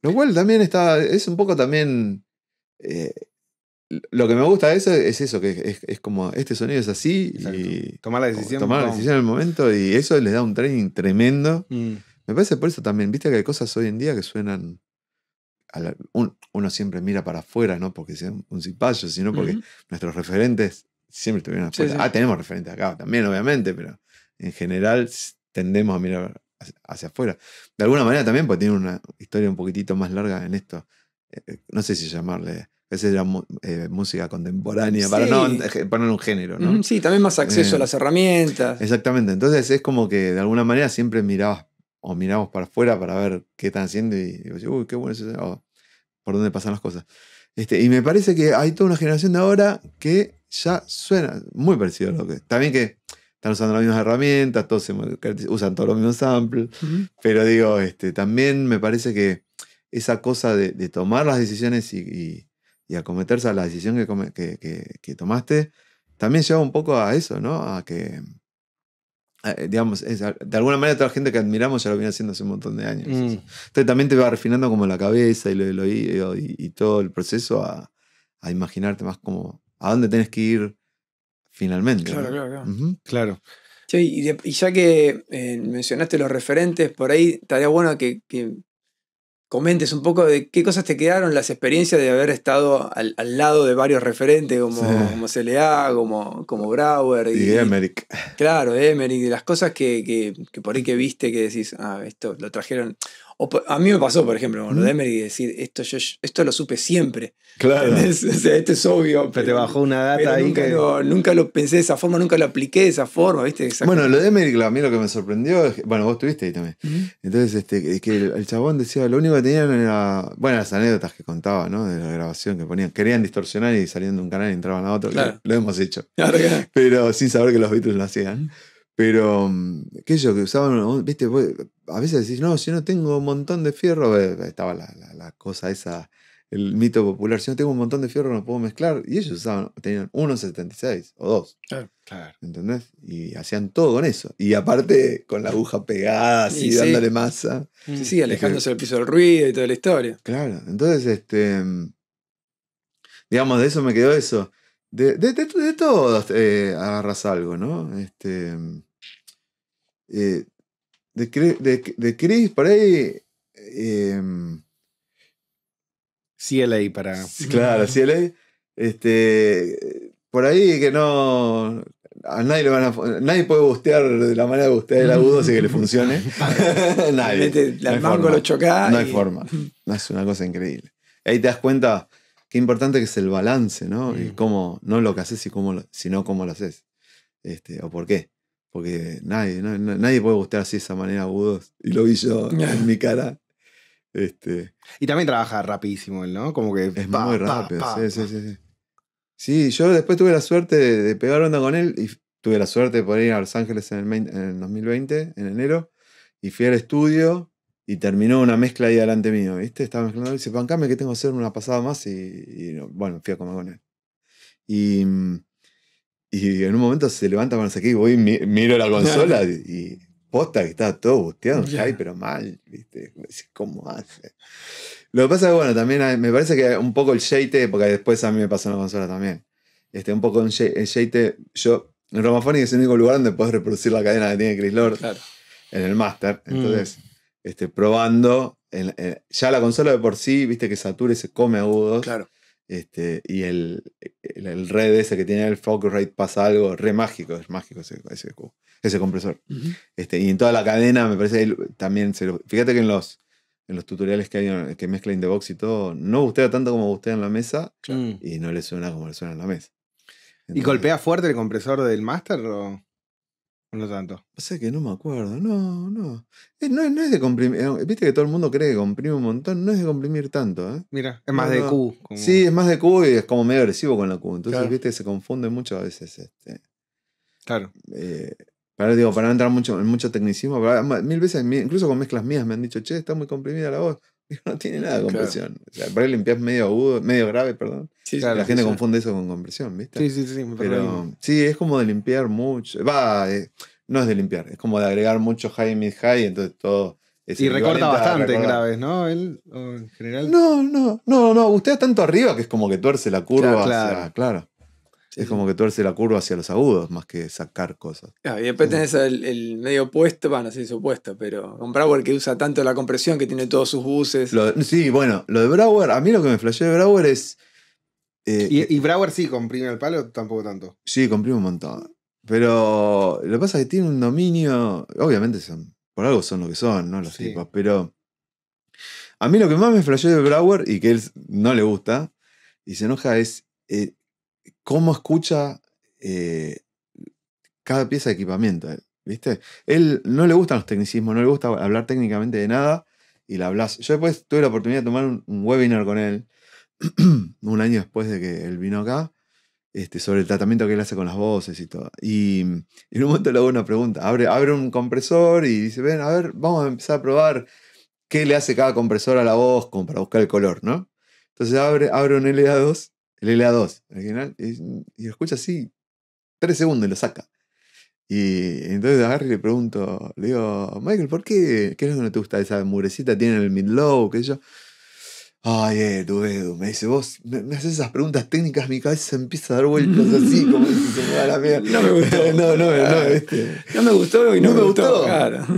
Lo cual también está. Es un poco también. Eh, lo que me gusta de eso es eso, que es, como este sonido es así y. Tomar la decisión. Tomar la decisión en el momento y eso les da un training tremendo. Mm. Me parece por eso también, viste que hay cosas hoy en día que suenan. uno siempre mira para afuera, no porque sea un cipayo, sino porque nuestros referentes siempre tuvieron Ah, tenemos referentes acá también, obviamente, pero en general tendemos a mirar hacia, afuera. De alguna manera también, porque tiene una historia un poquitito más larga en esto. Eh, eh, no sé si llamarle. Esa era eh, música contemporánea, para no poner un género, ¿no? Sí, también más acceso a las herramientas. Exactamente. Entonces es como que de alguna manera siempre mirabas o miramos para afuera para ver qué están haciendo y digo, uy, qué bueno eso, por dónde pasan las cosas. Este, y me parece que hay toda una generación de ahora que ya suena muy parecido a lo que. También que están usando las mismas herramientas, todos usan todos los mismos samples, pero digo, este, también me parece que esa cosa de, tomar las decisiones y, acometerse a la decisión que, tomaste, también lleva un poco a eso, ¿no? A que, digamos, de alguna manera toda la gente que admiramos ya lo viene haciendo hace un montón de años. Mm. Entonces también te va refinando como la cabeza y lo, y, y todo el proceso a imaginarte más como a dónde tenés que ir finalmente. Claro, claro, claro. y, ya que eh, mencionaste los referentes, por ahí estaría bueno que, comentes un poco de qué cosas te quedaron las experiencias de haber estado al, lado de varios referentes como, CLA, como, como Brauer. Y, Emmerich. Claro, Emmerich, de las cosas que, por ahí que viste que decís, ah, esto lo trajeron. O, a mí me pasó, por ejemplo, con lo de ¿Mm? Emery, decir, esto, yo, esto lo supe siempre. Claro. o sea, esto es obvio. Pero, te bajó una data ahí nunca Lo, nunca lo pensé de esa forma, nunca lo apliqué de esa forma, ¿viste? Bueno, lo de Emery, a mí lo que me sorprendió es bueno, vos estuviste ahí también. Entonces, este, que el, chabón decía, lo único que tenían era, bueno, las anécdotas que contaba, ¿no? De la grabación que ponían. Querían distorsionar y saliendo de un canal entraban a otro. Claro. Lo, hemos hecho. claro. Pero sin saber que los Beatles lo hacían. Pero, aquellos mm, que usaban, viste, a veces decís, no, si no tengo un montón de fierro, eh, estaba la, cosa esa, el mito popular, si no tengo un montón de fierro no puedo mezclar. Y ellos usaban, tenían 1,76 o dos Claro, claro. ¿Entendés? Y hacían todo con eso. Y aparte con la aguja pegada, así, dándole masa. Sí, alejándose del piso del ruido y toda la historia. Claro, entonces, este, mm, digamos, de eso me quedó eso. De, de, de, todos eh, agarras algo, ¿no? Este, mm, eh, de, de, Chris por ahí. Eh, em, CLA para. Claro, CLA. Este, por ahí que no. A nadie, le van a, nadie puede bustear de la manera de bustear el agudo así que le funcione. nadie. no mango lo No hay forma. Es una cosa increíble. Ahí te das cuenta qué importante que es el balance, ¿no? Y cómo, no lo que haces, y cómo, sino cómo lo haces. Este, o por qué. Porque nadie, nadie puede gustar así de esa manera agudos. Y lo vi yo en mi cara. Este, y también trabaja rapidísimo él, ¿no? Como que. Es muy rápido, sí, sí, sí, sí, yo después tuve la suerte de, pegar onda con él y tuve la suerte de poder ir a Los Ángeles en el, en 2020, en enero, y fui al estudio y terminó una mezcla ahí delante mío, ¿viste? Estaba mezclando y dice, pancame que tengo que hacer una pasada más y, y bueno, fui a comer con él. Y mm, y en un momento se levanta para aquí y voy miro la consola y posta que está todo busteado, pero mal, ¿viste? ¿Cómo hace? Lo que pasa es que, bueno, también me parece que un poco el shate, porque después a mí me pasó en la consola también. Este, un poco el shate, yo, en Romaphonic es el único lugar donde puedes reproducir la cadena que tiene Chris Lord en el master. Mm. Entonces, este, probando, ya la consola de por sí, viste que satura se come agudos. Claro. Este, y el, el, red ese que tiene el rate pasa algo re mágico, es mágico ese, compresor. este, y en toda la cadena me parece también Fíjate que en los, en los tutoriales que hay que mezclan the box y todo, no gustea tanto como gustea en la mesa y no le suena como le suena en la mesa. ¿Y golpea fuerte el compresor del Master? O? No tanto. O sea que no me acuerdo. No, no. Eh, no, es de comprimir. Eh, viste que todo el mundo cree que comprime un montón. No es de comprimir tanto, ¿eh? Mira, es más de Q. Sí, es más de Q y es como medio agresivo con la Q. Entonces, viste que se confunde mucho a veces. Este, claro. Eh, para, digo, para no entrar mucho, en mucho tecnicismo, ah, mil veces, incluso con mezclas mías, me han dicho, che, está muy comprimida la voz. No tiene nada de compresión. O sea, para limpiar medio agudo, medio grave, perdón. la gente confunde eso con compresión, ¿viste? Sí, sí, sí. Pero sí, es como de limpiar mucho. Va, eh, no es de limpiar, es como de agregar mucho high, mid, high, entonces todo. Es y recorta bastante graves, ¿no? Él, en general. No, no, no, no. Usted está tanto arriba que es como que tuerce la curva. claro. Es como que tuerce la curva hacia los agudos más que sacar cosas. y después tenés el, medio puesto bueno, sí, supuesto opuesto, pero con Brower que usa tanto la compresión, que tiene todos sus buses. sí, bueno, lo de Brower, a mí lo que me flasheó de Brower es. Eh, ¿Y, eh ¿Y, sí comprime el palo? Tampoco tanto. Sí, comprime un montón. Pero lo que pasa es que tiene un dominio. Obviamente son. Por algo son lo que son, ¿no? Los tipos. Pero. A mí lo que más me flasheó de Brower y que él no le gusta y se enoja es eh, cómo escucha eh, cada pieza de equipamiento. Eh, ¿Viste? Él no le gustan los tecnicismos, no le gusta hablar técnicamente de nada y la hablas. Yo después tuve la oportunidad de tomar un, webinar con él un año después de que él vino acá. Este, sobre el tratamiento que él hace con las voces y todo. Y mm, en un momento le hago una pregunta. Abre, abre un compresor y dice, ven, a ver, vamos a empezar a probar qué le hace cada compresor a la voz como para buscar el color, ¿no? Entonces abre, abre un LA2 le lea dos al y, y, lo escucha así, tres segundos y lo saca. Y entonces a Harry le pregunto, le digo, Michael, ¿por qué? ¿Qué es lo que no te gusta? Esa murecita tiene el mid-low, qué yo. Ay, eh, tu dedo me dice, vos me, haces esas preguntas técnicas, mi cabeza empieza a dar vueltas así, como si se la mierda. No me gustó. no, no, no, ah, este, No me gustó y no, me, gustó.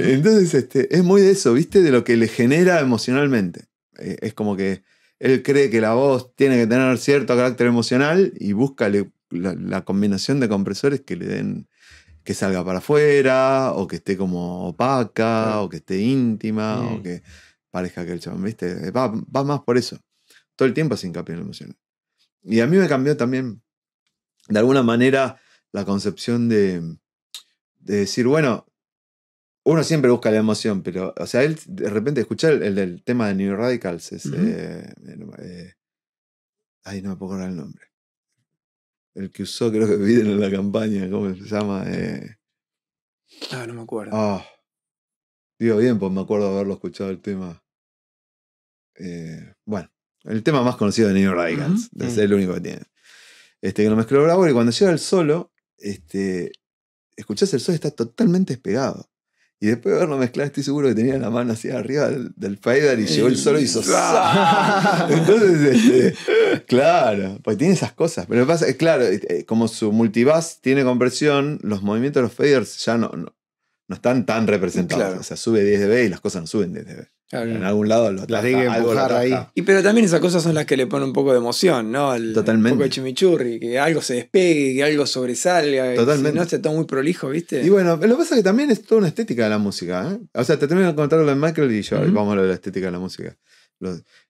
Entonces, este, es muy de eso, ¿viste? De lo que le genera emocionalmente. Eh, es como que él cree que la voz tiene que tener cierto carácter emocional y busca la, combinación de compresores que le den que salga para afuera, o que esté como opaca, o que esté íntima, o que parezca que el chabón, ¿viste? Va, más por eso. Todo el tiempo se hincapié en la emoción. Y a mí me cambió también, de alguna manera, la concepción de, de decir, bueno, uno siempre busca la emoción, pero, o sea, él de repente escuchar el, tema de New Radicals es. Eh, eh, ay, no me puedo acordar el nombre. El que usó, creo que Biden en la campaña, ¿cómo se llama? Eh, ah, no me acuerdo. Ah, digo bien, pues me acuerdo haberlo escuchado el tema. bueno, el tema más conocido de New Radicals, es mm. el único que tiene. Este, que lo mezcló Bravo y cuando llega el solo, este, escuchás el solo está totalmente despegado. Y después de verlo mezclar estoy seguro que tenía la mano así arriba del, fader y llegó el solo y hizo Entonces, este, claro, pues tiene esas cosas. Pero lo que pasa es, claro, este, eh, como su multibass tiene compresión, los movimientos de los faders ya no, no, están tan representados. O sea, sube 10 dB y las cosas no suben 10 dB. En algún lado Las ahí. Y pero también esas cosas son las que le ponen un poco de emoción, ¿no? El, Totalmente. Un poco de chimichurri, que algo se despegue, que algo sobresalga. Totalmente. no, está todo muy prolijo, ¿viste? Y bueno, lo que pasa es que también es toda una estética de la música. ¿eh? O sea, te termino de contar lo de Michael y yo vamos a hablar de la estética de la música.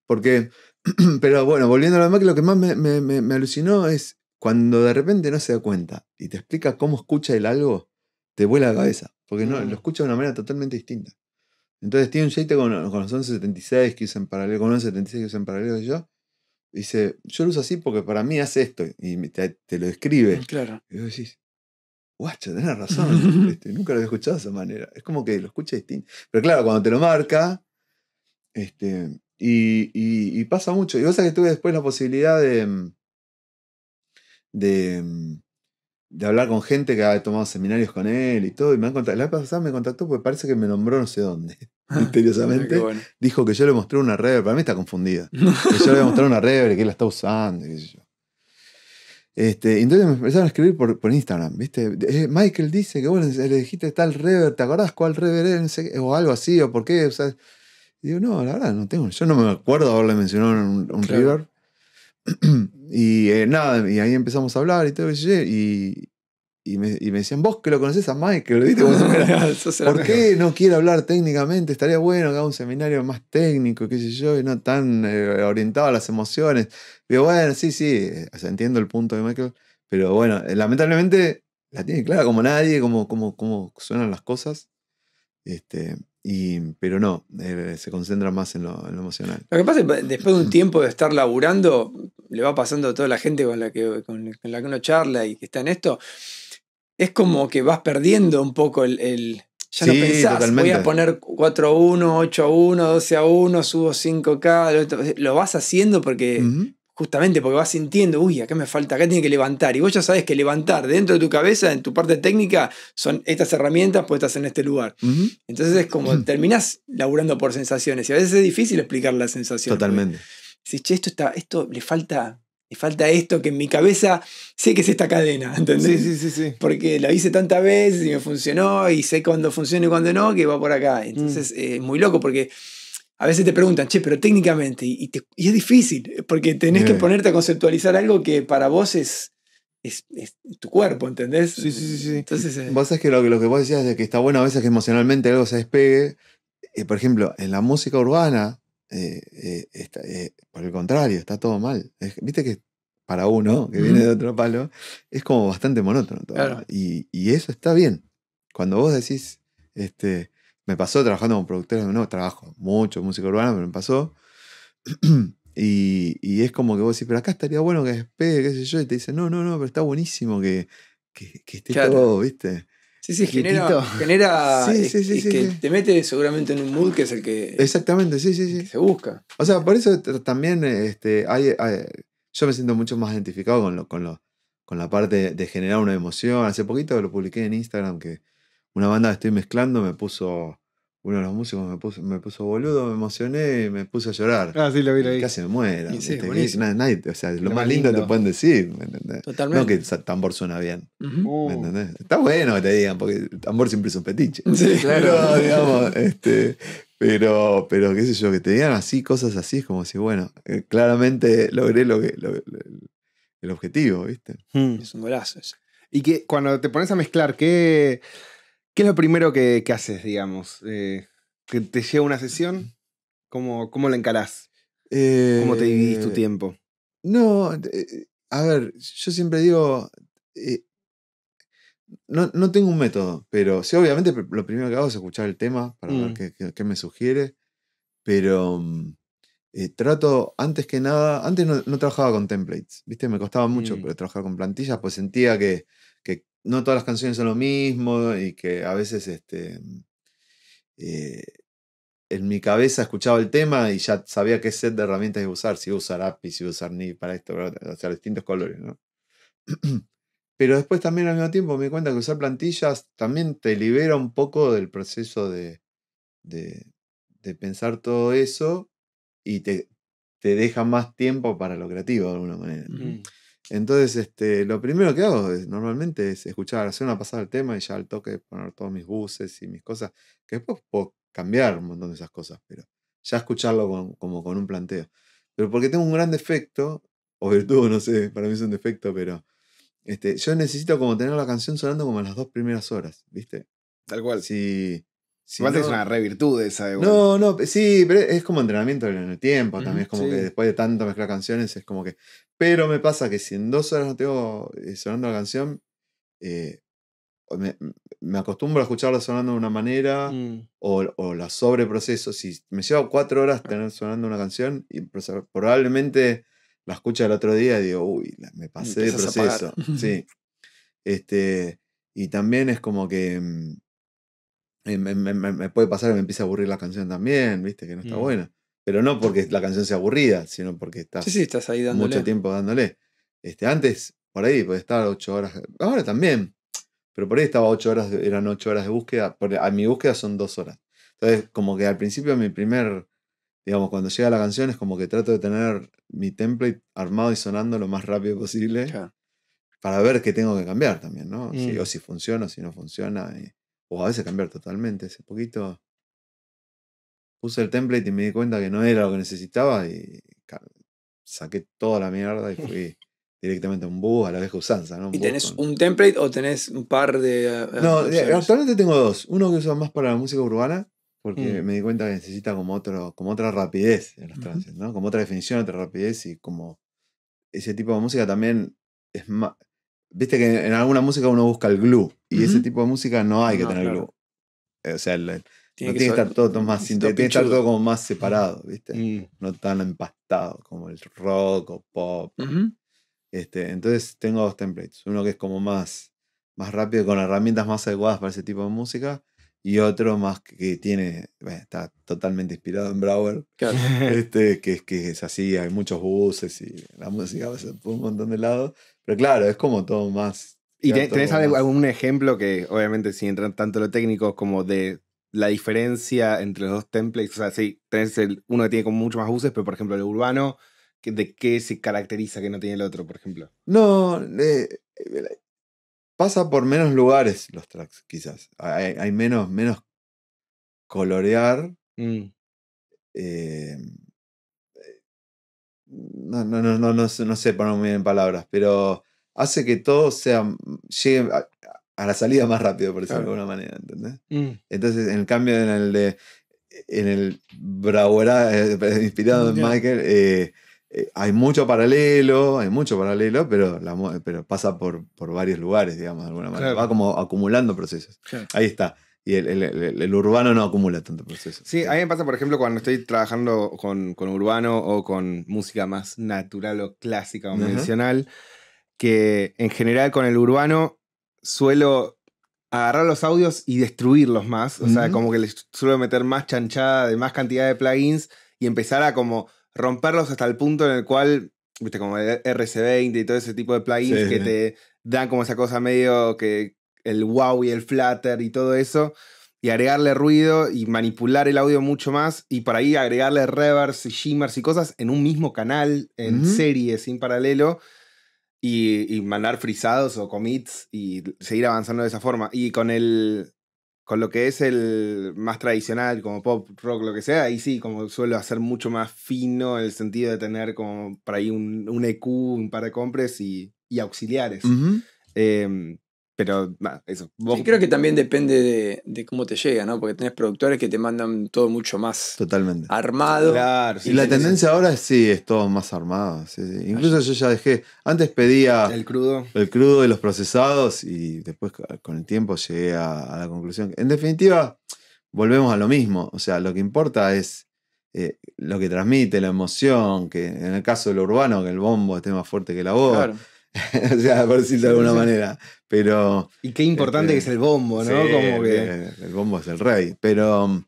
Porque, pero bueno, volviendo a lo de Michael, lo que más me, alucinó es cuando de repente no se da cuenta y te explica cómo escucha el algo, te vuela la cabeza. Porque no, mm. lo escucha de una manera totalmente distinta. Entonces tiene un shader con, con los 1176 que usa en paralelo, con 1176 que usa en paralelo y yo. Dice, yo lo uso así porque para mí hace esto. Y te, lo describe. Mm, claro. Y vos decís, guacho, tenés razón. Este, nunca lo había escuchado de esa manera. Es como que lo escucha distinto. Pero claro, cuando te lo marca, este, y, pasa mucho. Y vos sabés que tuve después la posibilidad de, mm, de mm, de hablar con gente que ha tomado seminarios con él y todo, y me han La vez pasada me contactó porque parece que me nombró no sé dónde, misteriosamente. Dijo que yo le mostré una rever para mí está confundida. que yo le voy a mostrar una rever y que él la está usando, Este, entonces me empezaron a escribir por, Instagram, ¿viste? Eh, Michael dice que bueno, le dijiste tal rever ¿te acordás cuál rever era? o algo así, o por qué, Digo, no, la verdad no tengo, yo no me acuerdo haberle mencionado un, un Y eh, nada, y ahí empezamos a hablar y todo, y, me, decían, vos que lo conoces a Michael, ¿viste? ¿Por qué no quiere hablar técnicamente? Estaría bueno que haga un seminario más técnico, qué sé yo, y no tan eh, orientado a las emociones. Digo, bueno, sí, sí, eh, entiendo el punto de Michael, pero bueno, lamentablemente la tiene clara como nadie, como, como, como suenan las cosas. Este, pero no, eh, se concentra más en lo, emocional. Lo que pasa es que después de un tiempo de estar laburando, le va pasando a toda la gente con la que, la uno charla y que está en esto, es como que vas perdiendo un poco el... ya no pensás, voy a poner 4 a 1, 8 a 1, 12 a 1, subo 5K, lo vas haciendo porque justamente porque vas sintiendo, uy, acá me falta, acá tiene que levantar. Y vos ya sabes que levantar dentro de tu cabeza, en tu parte técnica, son estas herramientas puestas en este lugar. Entonces es como, terminás laburando por sensaciones. Y a veces es difícil explicar la sensación Totalmente. Si, che, esto, está, esto le falta falta esto que en mi cabeza sé que es esta cadena, ¿entendés? Sí, sí, sí, Porque la hice tantas veces y me funcionó y sé cuándo funciona y cuándo no, que va por acá. Mm. Entonces eh, es muy loco porque a veces te preguntan, che, pero técnicamente, y, es difícil, porque tenés que ponerte a conceptualizar algo que para vos es, tu cuerpo, ¿entendés? Sí, sí, sí. Entonces, eh Vos sabés que lo, que vos decías de que está bueno a veces que emocionalmente algo se despegue. Eh, por ejemplo, en la música urbana, eh, por el contrario, está todo mal. Viste que para uno, que viene de otro palo, es como bastante monótono todo. Y, y, eso está bien. Cuando vos decís, este, me pasó trabajando con productores, de nuevo, trabajo mucho música urbana, pero me pasó. y, es como que vos decís, pero acá estaría bueno que despegue, qué sé yo, y te dicen, no, no, no, pero está buenísimo que, que, esté todo, ¿viste? Sí, sí, genera, genera sí, eh, sí, sí, eh, que te mete seguramente en un mood que es el que. Exactamente, sí, sí, sí. se busca. O sea, por eso también este, hay, hay, yo me siento mucho más identificado con, lo, con, lo, con la parte de generar una emoción. Hace poquito lo publiqué en Instagram que una banda que estoy mezclando me puso, uno de los músicos me puso, boludo, me emocioné y me puse a llorar. Ah, lo vi ahí. Casi me muero. o sea, lo, más lindo, te pueden decir, Totalmente. No que el tambor suena bien, uh. entendés? Está bueno que te digan, porque el tambor siempre es un petiche. Sí, claro. Pero, digamos, este, pero, qué sé yo, que te digan así, cosas así, es como si, bueno, eh, claramente logré lo que, el objetivo, ¿viste? Hmm. Es un golazo ese. Y que cuando te pones a mezclar, ¿qué, ¿Qué es lo primero que, haces, digamos? Eh, ¿Que te llega una sesión? ¿Cómo, cómo la encarás? ¿Cómo te dividís tu eh, tiempo? No, eh, a ver, yo siempre digo, no, tengo un método, pero sí, obviamente lo primero que hago es escuchar el tema para ver mm. qué, me sugiere, pero mm, trato, antes que nada, antes no, trabajaba con templates, ¿viste? Me costaba mucho mm. pero trabajar con plantillas, pues sentía que no todas las canciones son lo mismo y que a veces este, eh, en mi cabeza escuchaba el tema y ya sabía qué set de herramientas iba a usar, si iba a usar API, si iba a usar NI para esto, o sea, distintos colores, ¿no? Pero después también al mismo tiempo me cuenta que usar plantillas también te libera un poco del proceso de, de, pensar todo eso y te, te deja más tiempo para lo creativo de alguna manera. Mm. Entonces, este, lo primero que hago normalmente es escuchar, hacer una pasada al tema y ya al toque poner todos mis buses y mis cosas, que después puedo cambiar un montón de esas cosas, pero ya escucharlo como con un planteo. Pero porque tengo un gran defecto, o virtud, no sé, para mí es un defecto, pero este, yo necesito como tener la canción sonando como en las dos primeras horas, ¿viste? Tal cual. Si, Igual no, es una revirtud esa de No, no, sí, pero es como entrenamiento en el tiempo también. es como que después de tanto mezclar canciones, es como que. Pero me pasa que si en dos horas no tengo eh, sonando la canción, eh, me, acostumbro a escucharla sonando de una manera mm. o, o, la sobreproceso. Si me lleva cuatro horas ah. tener sonando una canción, y probablemente la escucha el otro día y digo, uy, me pasé de proceso. Sí. Este, y también es como que mm, me, puede pasar que me empiece a aburrir la canción también, ¿viste? Que no está mm. buena. Pero no porque la canción sea aburrida, sino porque estás, estás ahí dándole. mucho tiempo dándole. Este, antes, por ahí, puede estar ocho horas. Ahora también. Pero por ahí estaba ocho horas, eran ocho horas de búsqueda. a mi búsqueda son dos horas. Entonces, como que al principio mi primer, digamos, cuando llega la canción es como que trato de tener mi template armado y sonando lo más rápido posible. Para ver qué tengo que cambiar también, ¿no? Si, o mm. si funciona, o si no funciona. Y, o a veces cambiar totalmente. ese poquito puse el template y me di cuenta que no era lo que necesitaba y saqué toda la mierda y fui directamente a un bus a la vez que usanza. ¿Y tenés un template o tenés un par de.? Ah, ah, no, eh, actualmente tengo dos. Uno que uso más para la música urbana, porque mm. me di cuenta que necesita como, otro, como otra rapidez en los trances, ¿no? Como otra definición, otra rapidez y como. Ese tipo de música también es más, Viste que en alguna música uno busca el glue y ese tipo de música no hay que tener glue. Eh, o sea, tiene no que tiene que estar todo, más tiene que estar todo como más separado, ¿viste? Mm. No tan empastado como el rock o pop. este, entonces tengo dos templates. Uno que es como más, más rápido, con herramientas más adecuadas para ese tipo de música. Y otro más que tiene, está totalmente inspirado en Brower. Este, que, que es así, hay muchos buses y la música va por un montón de lados. Pero claro, es como todo más. ¿Y tenés algún ejemplo que, obviamente, si entran tanto lo técnico como de la diferencia entre los dos templates? O sea, si tenés el, uno que tiene como mucho más uses, pero por ejemplo, el urbano, ¿de qué se caracteriza que no tiene el otro, por ejemplo? No, eh, eh, pasa por menos lugares los tracks, quizás. Hay, menos, menos colorear. Mm. Eh, no, no, no, no, no, sé, no sé poner muy bien palabras, pero hace que todo sea, llegue a, la salida más rápido, por decirlo de alguna manera, ¿entendés? Mm. Entonces, en el cambio, en el de, en el bravura eh, inspirado en Michael, eh, eh, hay mucho paralelo, hay mucho paralelo, pero, pero pasa por, por varios lugares, digamos, de alguna manera. Va como acumulando procesos. Ahí está. Y el, urbano no acumula tanto proceso. Sí, a mí me pasa, por ejemplo, cuando estoy trabajando con, urbano o con música más natural o clásica o convencional, que en general con el urbano suelo agarrar los audios y destruirlos más. O sea, como que les suelo meter más chanchada de más cantidad de plugins y empezar a como romperlos hasta el punto en el cual, viste, como el RC20 y todo ese tipo de plugins que te dan como esa cosa medio que el wow y el flatter y todo eso, y agregarle ruido y manipular el audio mucho más, y para ahí agregarle reverbs y shimmers y cosas en un mismo canal, en serie, sin paralelo, y, y, mandar frisados o commits y seguir avanzando de esa forma. Y con el. Con lo que es el más tradicional, como pop, rock, lo que sea, ahí sí, como suelo hacer mucho más fino el sentido de tener como por ahí un, un EQ, un par de compres y, auxiliares. Pero, eso. Vos... creo que también depende de, cómo te llega, ¿no? Porque tenés productores que te mandan todo mucho más Totalmente. armado. y la tendencia ahora sí es todo más armado. Incluso yo ya dejé. Antes pedía. El crudo. El crudo y los procesados. Y después con el tiempo llegué a, la conclusión. En definitiva, volvemos a lo mismo. O sea, lo que importa es eh, lo que transmite, la emoción. Que en el caso de lo urbano, que el bombo esté más fuerte que la voz. Claro. o sea, por decirlo de alguna manera. Pero. Y qué importante este, que es el bombo, ¿no? Como que... El bombo es el rey. Pero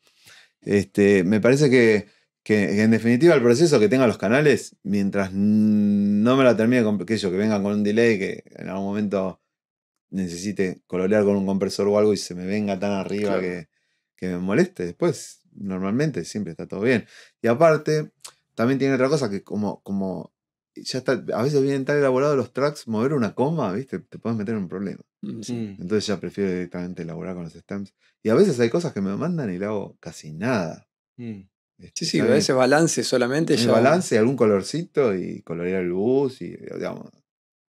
este, me parece que, que, en definitiva el proceso que tenga los canales, mientras no me la termine, con, que yo, que vengan con un delay, que en algún momento necesite colorear con un compresor o algo y se me venga tan arriba que, que me moleste. Después, normalmente, siempre está todo bien. Y aparte, también tiene otra cosa que como, como a veces vienen tan elaborados los tracks, mover una coma, ¿viste? Te puedes meter en un problema. Mm, Entonces ya prefiero directamente elaborar con los stems. Y a veces hay cosas que me mandan y le hago casi nada. Mm. Este, sí, sí, a veces balance solamente. balance, algún colorcito y colorear el bus y, digamos,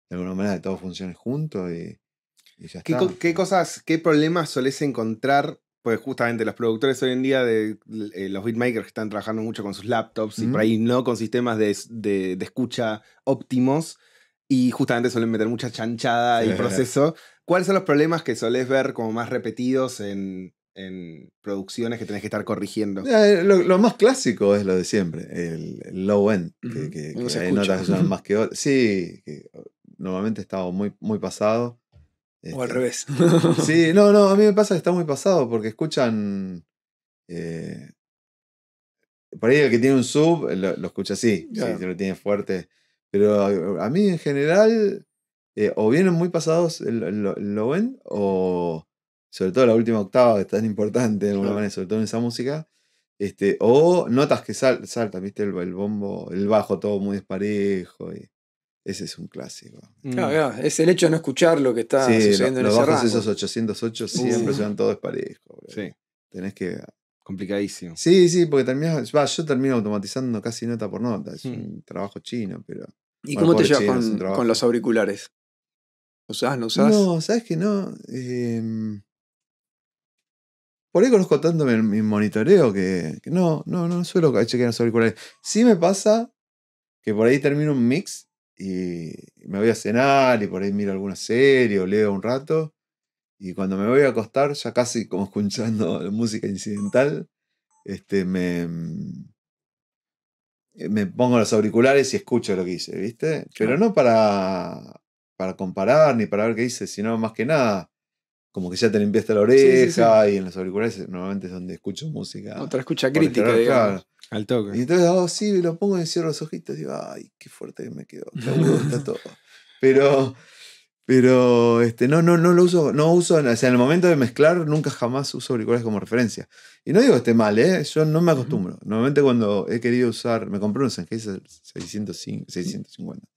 de alguna manera que todo funcione junto y, ya está. ¿Qué cosas, qué problemas solés encontrar pues justamente los productores hoy en día, de, eh, los beatmakers que están trabajando mucho con sus laptops y por ahí no con sistemas de, escucha óptimos y justamente suelen meter mucha chanchada y proceso. ¿Cuáles son los problemas que solés ver como más repetidos en, producciones que tenés que estar corrigiendo? Eh, lo, más clásico es lo de siempre, el, low end, que, que, son más que Sí, que normalmente está muy, muy pasado o al este, revés. sí, no, no, a mí me pasa que está muy pasado porque escuchan. Eh, por ahí el que tiene un sub eh, lo, escucha así, si lo tiene fuerte. Pero a, mí en general, eh, o vienen muy pasados, lo, ven, o sobre todo la última octava, que es tan importante de sobre todo en esa música. Este, o notas que salta, saltan, ¿viste? El, el, bombo, el bajo todo muy desparejo. Y, ese es un clásico. Mm. Es el hecho de no escuchar lo que está sucediendo en ese esos 808 siempre uh. son todos parejos. Sí. Tenés que... Complicadísimo. Sí, sí, porque terminás... yo termino automatizando casi nota por nota. Es hmm. un trabajo chino, pero... ¿Y cómo te llevas con, los auriculares? ¿Usás, no usás? No, sabes que no. Em, por ahí conozco tanto mi, mi monitoreo que, no, no, no suelo chequear los auriculares. Sí me pasa que por ahí termino un mix y me voy a cenar y por ahí miro alguna serie o leo un rato. Y cuando me voy a acostar, ya casi como escuchando música incidental, este, me, mm, eh, me pongo los auriculares y escucho lo que hice, ¿viste? Pero no para, para comparar ni para ver qué hice, sino más que nada, como que ya te limpiaste la oreja y en los auriculares normalmente es donde escucho música. Otra escucha crítica, digamos. Al toque. Y entonces, oh, sí, lo pongo y cierro los ojitos y digo, ay, qué fuerte que me quedó. está todo. Pero, pero, este, no, no, no lo uso, no uso, o en el momento de mezclar nunca jamás uso auriculares como referencia. Y no digo que esté mal, ¿eh? Yo no me acostumbro. Normalmente cuando he querido usar, me compré unos Sennheiser 605, 650,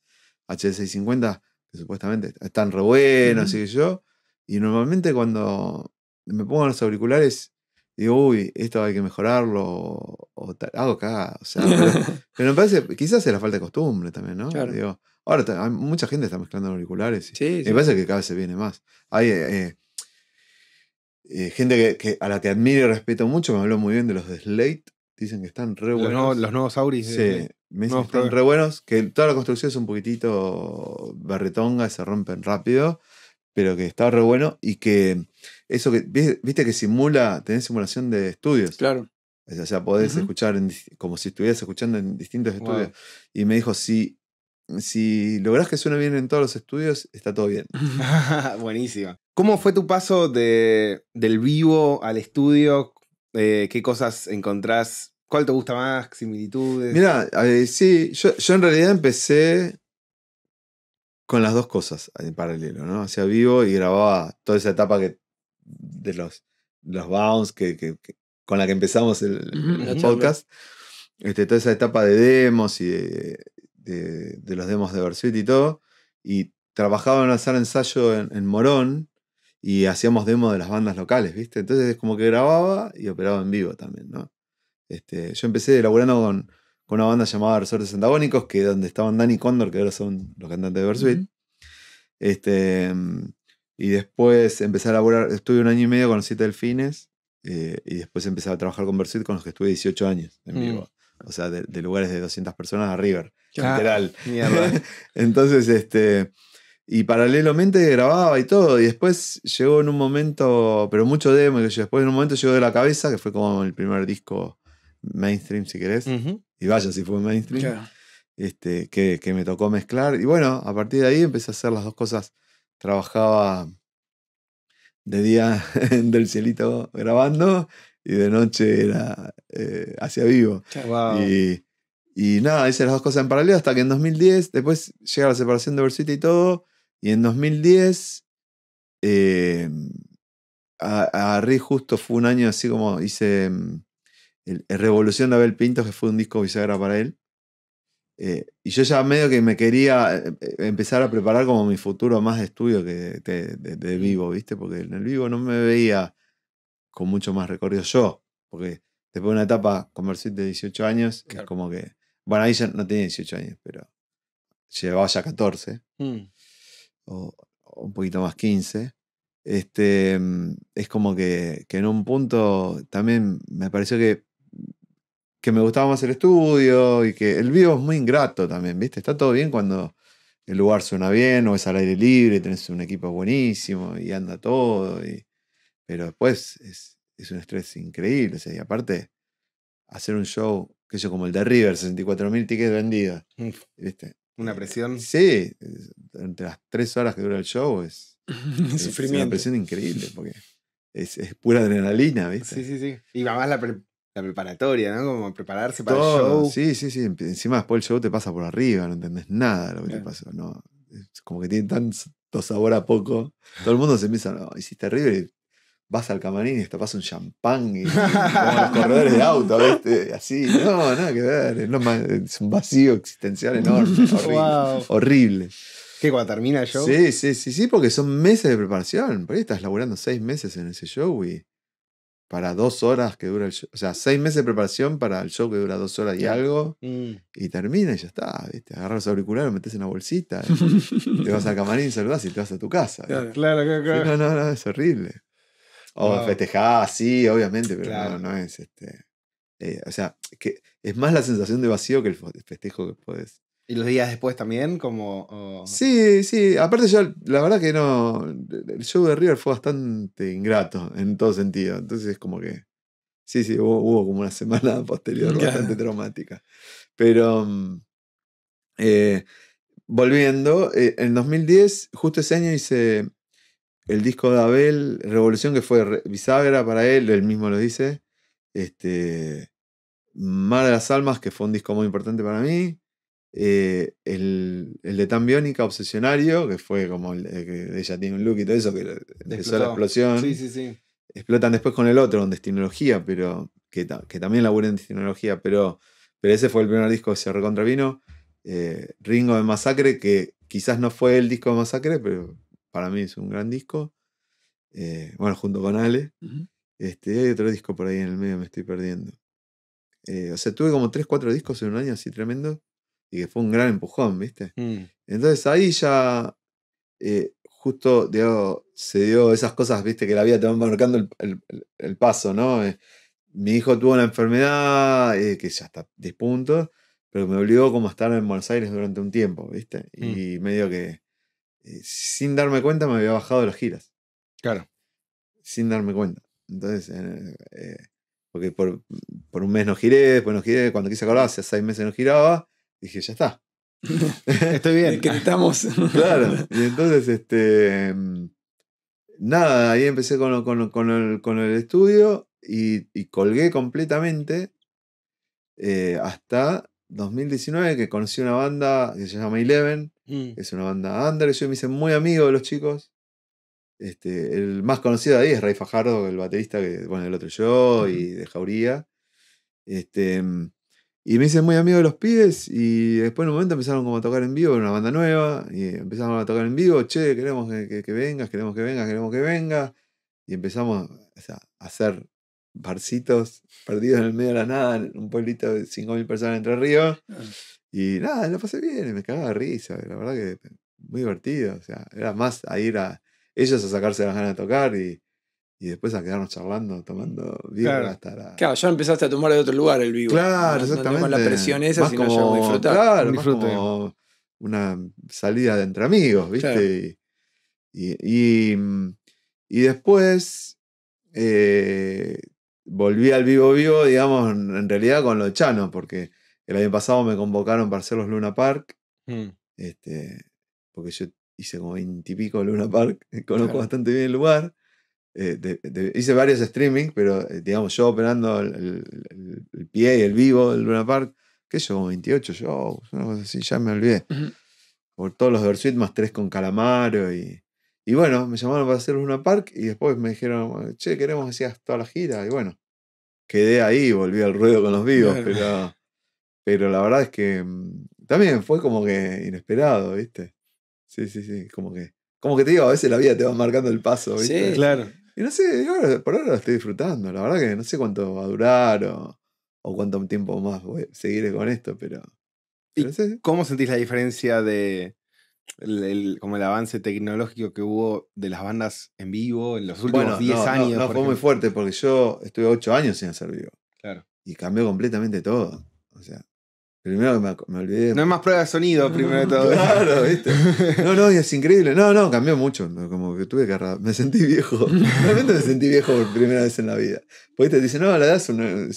H650, que supuestamente están re buenos, así que yo, y normalmente cuando me pongo los auriculares digo, uy, esto hay que mejorarlo, o, hago acá, pero, me parece, quizás es la falta de costumbre también, ¿no? Claro. Digo, ahora mucha gente está mezclando auriculares, sí, me parece que cada vez se viene más. Hay eh, eh, gente que, a la que admiro y respeto mucho, me habló muy bien de los de Slate, dicen que están re buenos. Los, nuevos, Auris. Sí, me dicen que están re buenos, que toda la construcción es un poquitito berretonga se rompen rápido, pero que está re bueno y que eso que, viste que simula, tenés simulación de estudios. Claro. O sea, podés escuchar como si estuvieras escuchando en distintos estudios. Y me dijo, si, si lográs que suene bien en todos los estudios, está todo bien. Buenísima. ¿Cómo fue tu paso de, del vivo al estudio? Eh, ¿Qué cosas encontrás? ¿Cuál te gusta más? ¿Similitudes? Mira, eh, sí, yo, yo en realidad empecé con las dos cosas en paralelo, ¿no? Hacía vivo y grababa toda esa etapa que de los, los bounds que, con la que empezamos el, podcast. Este, toda esa etapa de demos y de, los demos de Bersuit y todo. Y trabajaba en hacer ensayo en, Morón y hacíamos demos de las bandas locales, ¿viste? Entonces es como que grababa y operaba en vivo también, ¿no? Este, yo empecé elaborando con, con una banda llamada Resortes Antagónicos, que donde estaban Danny Condor, que ahora son los cantantes de Bersuit. Este, mm, y después empecé a elaborar, estuve un año y medio con Siete Delfines eh, y después empecé a trabajar con Versuit con los que estuve 18 años en mm. vivo. O sea, de, lugares de 200 personas a River, literal. Entonces, este, y paralelamente grababa y todo. Y después llegó en un momento, pero mucho demo, y después en un momento llegó de la cabeza, que fue como el primer disco mainstream, si querés. Y vaya, si fue mainstream. Este, que, que me tocó mezclar. Y bueno, a partir de ahí empecé a hacer las dos cosas trabajaba de día en Del Cielito grabando y de noche era eh, hacia vivo. Y, nada, hice las dos cosas en paralelo hasta que en 2010, después llega la separación de Versita y todo, y en 2010 eh, a agarré justo, fue un año así como hice mm, el, Revolución de Abel Pinto, que fue un disco bisagra para él. Eh, y yo ya medio que me quería eh, eh, empezar a preparar como mi futuro más de estudio que de, vivo, ¿viste? Porque en el vivo no me veía con mucho más recorrido yo, porque después de una etapa comercial de 18 años, es como que, bueno, ahí ya no tenía 18 años, pero llevaba ya 14, mm. o, un poquito más 15. Este, mm, es como que en un punto también me pareció que que me gustaba más el estudio y que el vivo es muy ingrato también, ¿viste? Está todo bien cuando el lugar suena bien o es al aire libre, tenés un equipo buenísimo y anda todo. Y... Pero después es, un estrés increíble. O sea, y aparte, hacer un show, que yo como el de River, 64.000 tickets vendidos. ¿Viste? Una eh, presión. Sí, entre las tres horas que dura el show es, es sufrimiento. una presión increíble porque es, pura adrenalina, ¿viste? Sí, sí, sí. Y además la, la preparatoria, ¿no? Como prepararse para el show. Sí, sí, sí. Encima después el show te pasa por arriba, no entendés nada de lo que te pasó. No, como que tiene tanto sabor a poco. Todo el mundo se empieza, no, hiciste terrible. Vas al camarín y te pasa un champán y, los corredores de auto, ¿viste? así, no, nada que ver, es, un vacío existencial enorme, horrible. ¿Qué cuando termina el show? Sí, sí, sí, sí, porque son meses de preparación, por ahí estás laburando seis meses en ese show y para dos horas que dura el show. O sea, seis meses de preparación para el show que dura dos horas y algo. Mm. Y termina y ya está. ¿viste? Agarras los auriculares, metes en una bolsita. te vas al camarín, saludás y te vas a tu casa. Claro, claro, No, no, no, es horrible. O wow. sí, obviamente, pero no, es este. Eh, o sea, que es más la sensación de vacío que el festejo que puedes ¿Y los días después también? Como, Sí, sí. Aparte yo, la verdad que no... El show de River fue bastante ingrato en todo sentido. Entonces es como que... Sí, sí, hubo, como una semana posterior bastante traumática. Pero... Mm, eh, volviendo, eh, en 2010, justo ese año hice el disco de Abel, Revolución, que fue bisagra para él, él mismo lo dice. Este, Mar de las Almas, que fue un disco muy importante para mí. Eh, el, de Tan Biónica, Obsesionario, que fue como ella tiene un look y todo eso, que empezó la explosión. Explotan después con el otro, en Destinología, pero que, que también labura en Destinología, pero, pero ese fue el primer disco que se recontravino. vino eh, Ringo de Masacre, que quizás no fue el disco de Masacre, pero para mí es un gran disco. Eh, bueno, junto con Ale. este, hay otro disco por ahí en el medio, me estoy perdiendo. o sea, tuve como 3, 4 discos en un año así tremendo y que fue un gran empujón, ¿viste? Mm. Entonces ahí ya eh, justo digo, se dio esas cosas, ¿viste? Que la vida te va marcando el, paso, ¿no? Eh, mi hijo tuvo una enfermedad eh, que ya está de puntos, pero me obligó como a estar en Buenos Aires durante un tiempo, ¿viste? Mm. Y medio que sin darme cuenta me había bajado las giras. Claro. Sin darme cuenta. Entonces, porque por, un mes no giré, después no giré, cuando quise acordar, hace seis meses no giraba, dije, ya está. Estoy bien. estamos claro. Y entonces, este. Mm, nada, ahí empecé con, el, estudio y, colgué completamente eh, hasta 2019 que conocí una banda que se llama Eleven, mm. es una banda under, yo me hice muy amigo de los chicos. Este, el más conocido de ahí es Ray Fajardo, el baterista que, bueno, el otro yo, y de Jauría. Este, mm, y me hice muy amigo de los pibes y después en un momento empezaron como a tocar en vivo, en una banda nueva, y empezaron a tocar en vivo, che, queremos que, que, vengas, queremos que vengas, queremos que vengas. Y empezamos a hacer barcitos perdidos en el medio de la nada, en un pueblito de 5.000 personas entre ríos. Ah. Y nada, lo pasé bien, me cagaba de risa, la verdad que muy divertido. O sea, era más a ir a ellos a sacarse las ganas de tocar y, y después a quedarnos charlando, tomando vivo claro. hasta la... Claro, ya empezaste a tomar de otro lugar el vivo. Claro, no, exactamente. la presión esa, más sino ya disfrutar. Claro, como una salida de entre amigos, ¿viste? Mm, y, después eh, volví al vivo vivo, digamos, en realidad con los chanos, porque el año pasado me convocaron para hacer los Luna Park, mm. este, porque yo hice como 20 y pico Luna Park, conozco bastante bien el lugar. Eh, hice varios streaming, pero eh, digamos, yo operando el, pie y el vivo del Luna Park, que yo, 28 shows, una cosa así, ya me olvidé. Por todos los Versuit más tres con Calamaro y. bueno, me llamaron para hacer Luna Park y después me dijeron, che, queremos hacer toda la gira. Y bueno, quedé ahí, volví al ruido con los vivos, pero, pero la verdad es que mm, también fue como que inesperado, ¿viste? Sí, sí, sí, como que como que te digo, a veces la vida te va marcando el paso, ¿viste? Sí, claro. Y no sé, por ahora lo estoy disfrutando. La verdad que no sé cuánto va a durar o, o cuánto tiempo más voy a seguir con esto, pero. ¿Cómo sentís la diferencia de. El, como el avance tecnológico que hubo de las bandas en vivo en los últimos 10 años? No, fue muy fuerte porque yo estuve 8 años sin hacer vivo. Claro. Y cambió completamente todo. O sea, Primero me, me olvidé. No hay más prueba de sonido, primero de todo. Claro, ¿viste? No, no, y es increíble. No, no, cambió mucho. Como que tuve que agarrar. Me sentí viejo. Realmente me sentí viejo por primera vez en la vida. Porque te dicen, no, la edad no,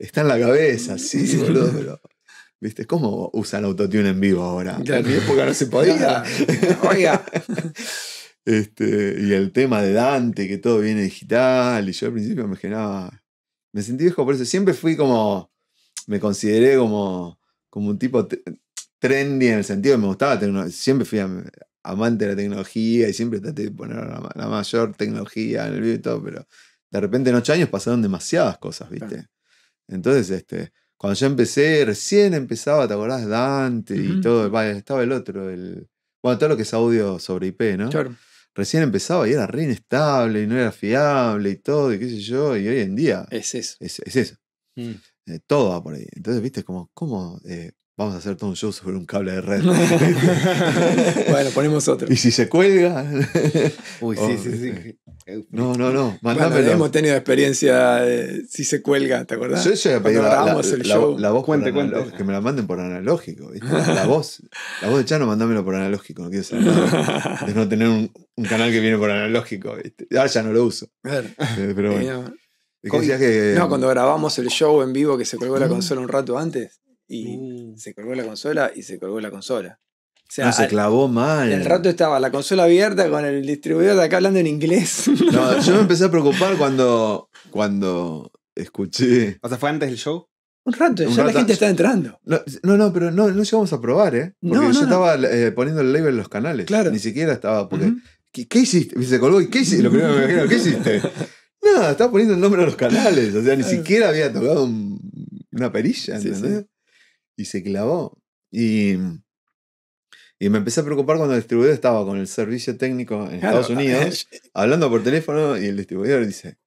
está en la cabeza, sí, boludo, pero. ¿Viste? ¿Cómo usan autotune en vivo ahora? En mi época no se podía. Oiga. Este, y el tema de Dante, que todo viene digital. Y yo al principio me generaba. Me sentí viejo por eso. Siempre fui como me consideré como, como un tipo trendy en el sentido que me gustaba tecnología. Siempre fui amante de la tecnología y siempre traté de poner la, mayor tecnología en el video y todo, pero de repente en ocho años pasaron demasiadas cosas, ¿viste? Entonces, este, cuando yo empecé, recién empezaba, ¿te acordás? Dante y todo, estaba el otro, el, bueno, todo lo que es audio sobre IP, ¿no? Recién empezaba y era re inestable y no era fiable y todo, y qué sé yo, y hoy en día... Es eso. Es, eso. Mm. Eh, todo va por ahí. Entonces, viste, como, ¿cómo eh, vamos a hacer todo un show sobre un cable de red? bueno, ponemos otro. ¿Y si se cuelga? Uy, sí, oh, sí, sí. Eh. No, no, no, hemos tenido experiencia si se cuelga, ¿te acordás? Yo ya pedí la, la, la, voz cuente, cuente. que me la manden por analógico. ¿viste? La voz, la voz de Chano, mandámelo por analógico. No quiero saber nada. De no tener un, canal que viene por analógico. ¿viste? Ah, ya no lo uso. Pero bueno. No, cuando grabamos el show en vivo que se colgó la consola un rato antes y mm. se colgó la consola y se colgó la consola. no, se clavó mal. El rato estaba la consola abierta con el distribuidor de acá hablando en inglés. No, yo me empecé a preocupar cuando, cuando escuché. O sea, fue antes del show. Un rato, ya la gente está entrando. No, no, pero no, no llegamos a probar, ¿eh? Porque yo estaba eh, poniendo el label en los canales. Claro. Ni siquiera estaba. ¿qué, hiciste? se colgó y ¿qué hiciste? Lo primero que me imagino, ¿qué hiciste? No, estaba poniendo el nombre de los canales. O sea, ni siquiera había tocado una perilla, ¿entendés? Y se clavó. Y, y me empecé a preocupar cuando el distribuidor estaba con el servicio técnico en Estados Unidos, hablando por teléfono, y el distribuidor dice.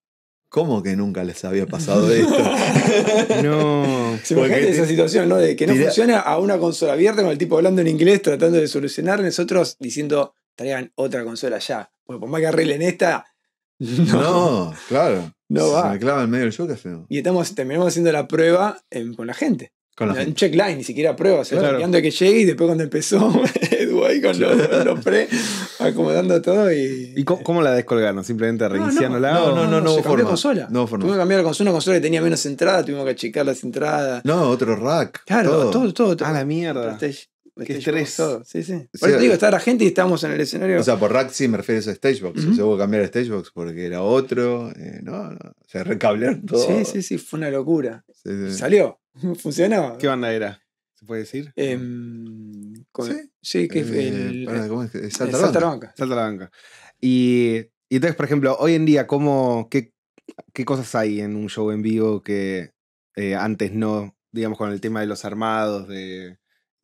¿Cómo que nunca les había pasado esto? no. Se imagínate esa situación, ¿no? De que no funciona a una consola abierta con el tipo hablando en inglés, tratando de solucionar, nosotros diciendo, traigan otra consola ya. Bueno, por más que arreglen esta, No, claro. No va. Me clava en medio del show, Y estamos, terminamos haciendo la prueba con la gente. Con la un checkline, ni siquiera prueba, se va que llegue y después cuando empezó, Edu ahí con los, pre, acomodando todo y. ¿Y cómo, la descolgaron? ¿Simplemente la no, no no, no, se cambió consola. No forma. Tuvimos que cambiar la consola, una consola que tenía menos entradas, tuvimos que checar las entradas. No, otro rack. claro, todo, todo. todo, Ah, la mierda. Qué estrés. Sí, sí. Por te digo, estaba la gente y estábamos en el escenario. O sea, por Raxi me refiero a Stagebox. Se hubo que cambiar a Stagebox porque era otro. Eh, no, se recablearon todo. Sí, sí, sí, fue una locura. Salió, funcionó. ¿Qué banda era? ¿Se puede decir? Em, sí. sí, que eh, el, ¿cómo es? Eh, Salta, Salta la banca. Salta la banca. Y, y, entonces, por ejemplo, hoy en día, ¿cómo, qué, qué cosas hay en un show en vivo que eh, antes no, digamos, con el tema de los armados, de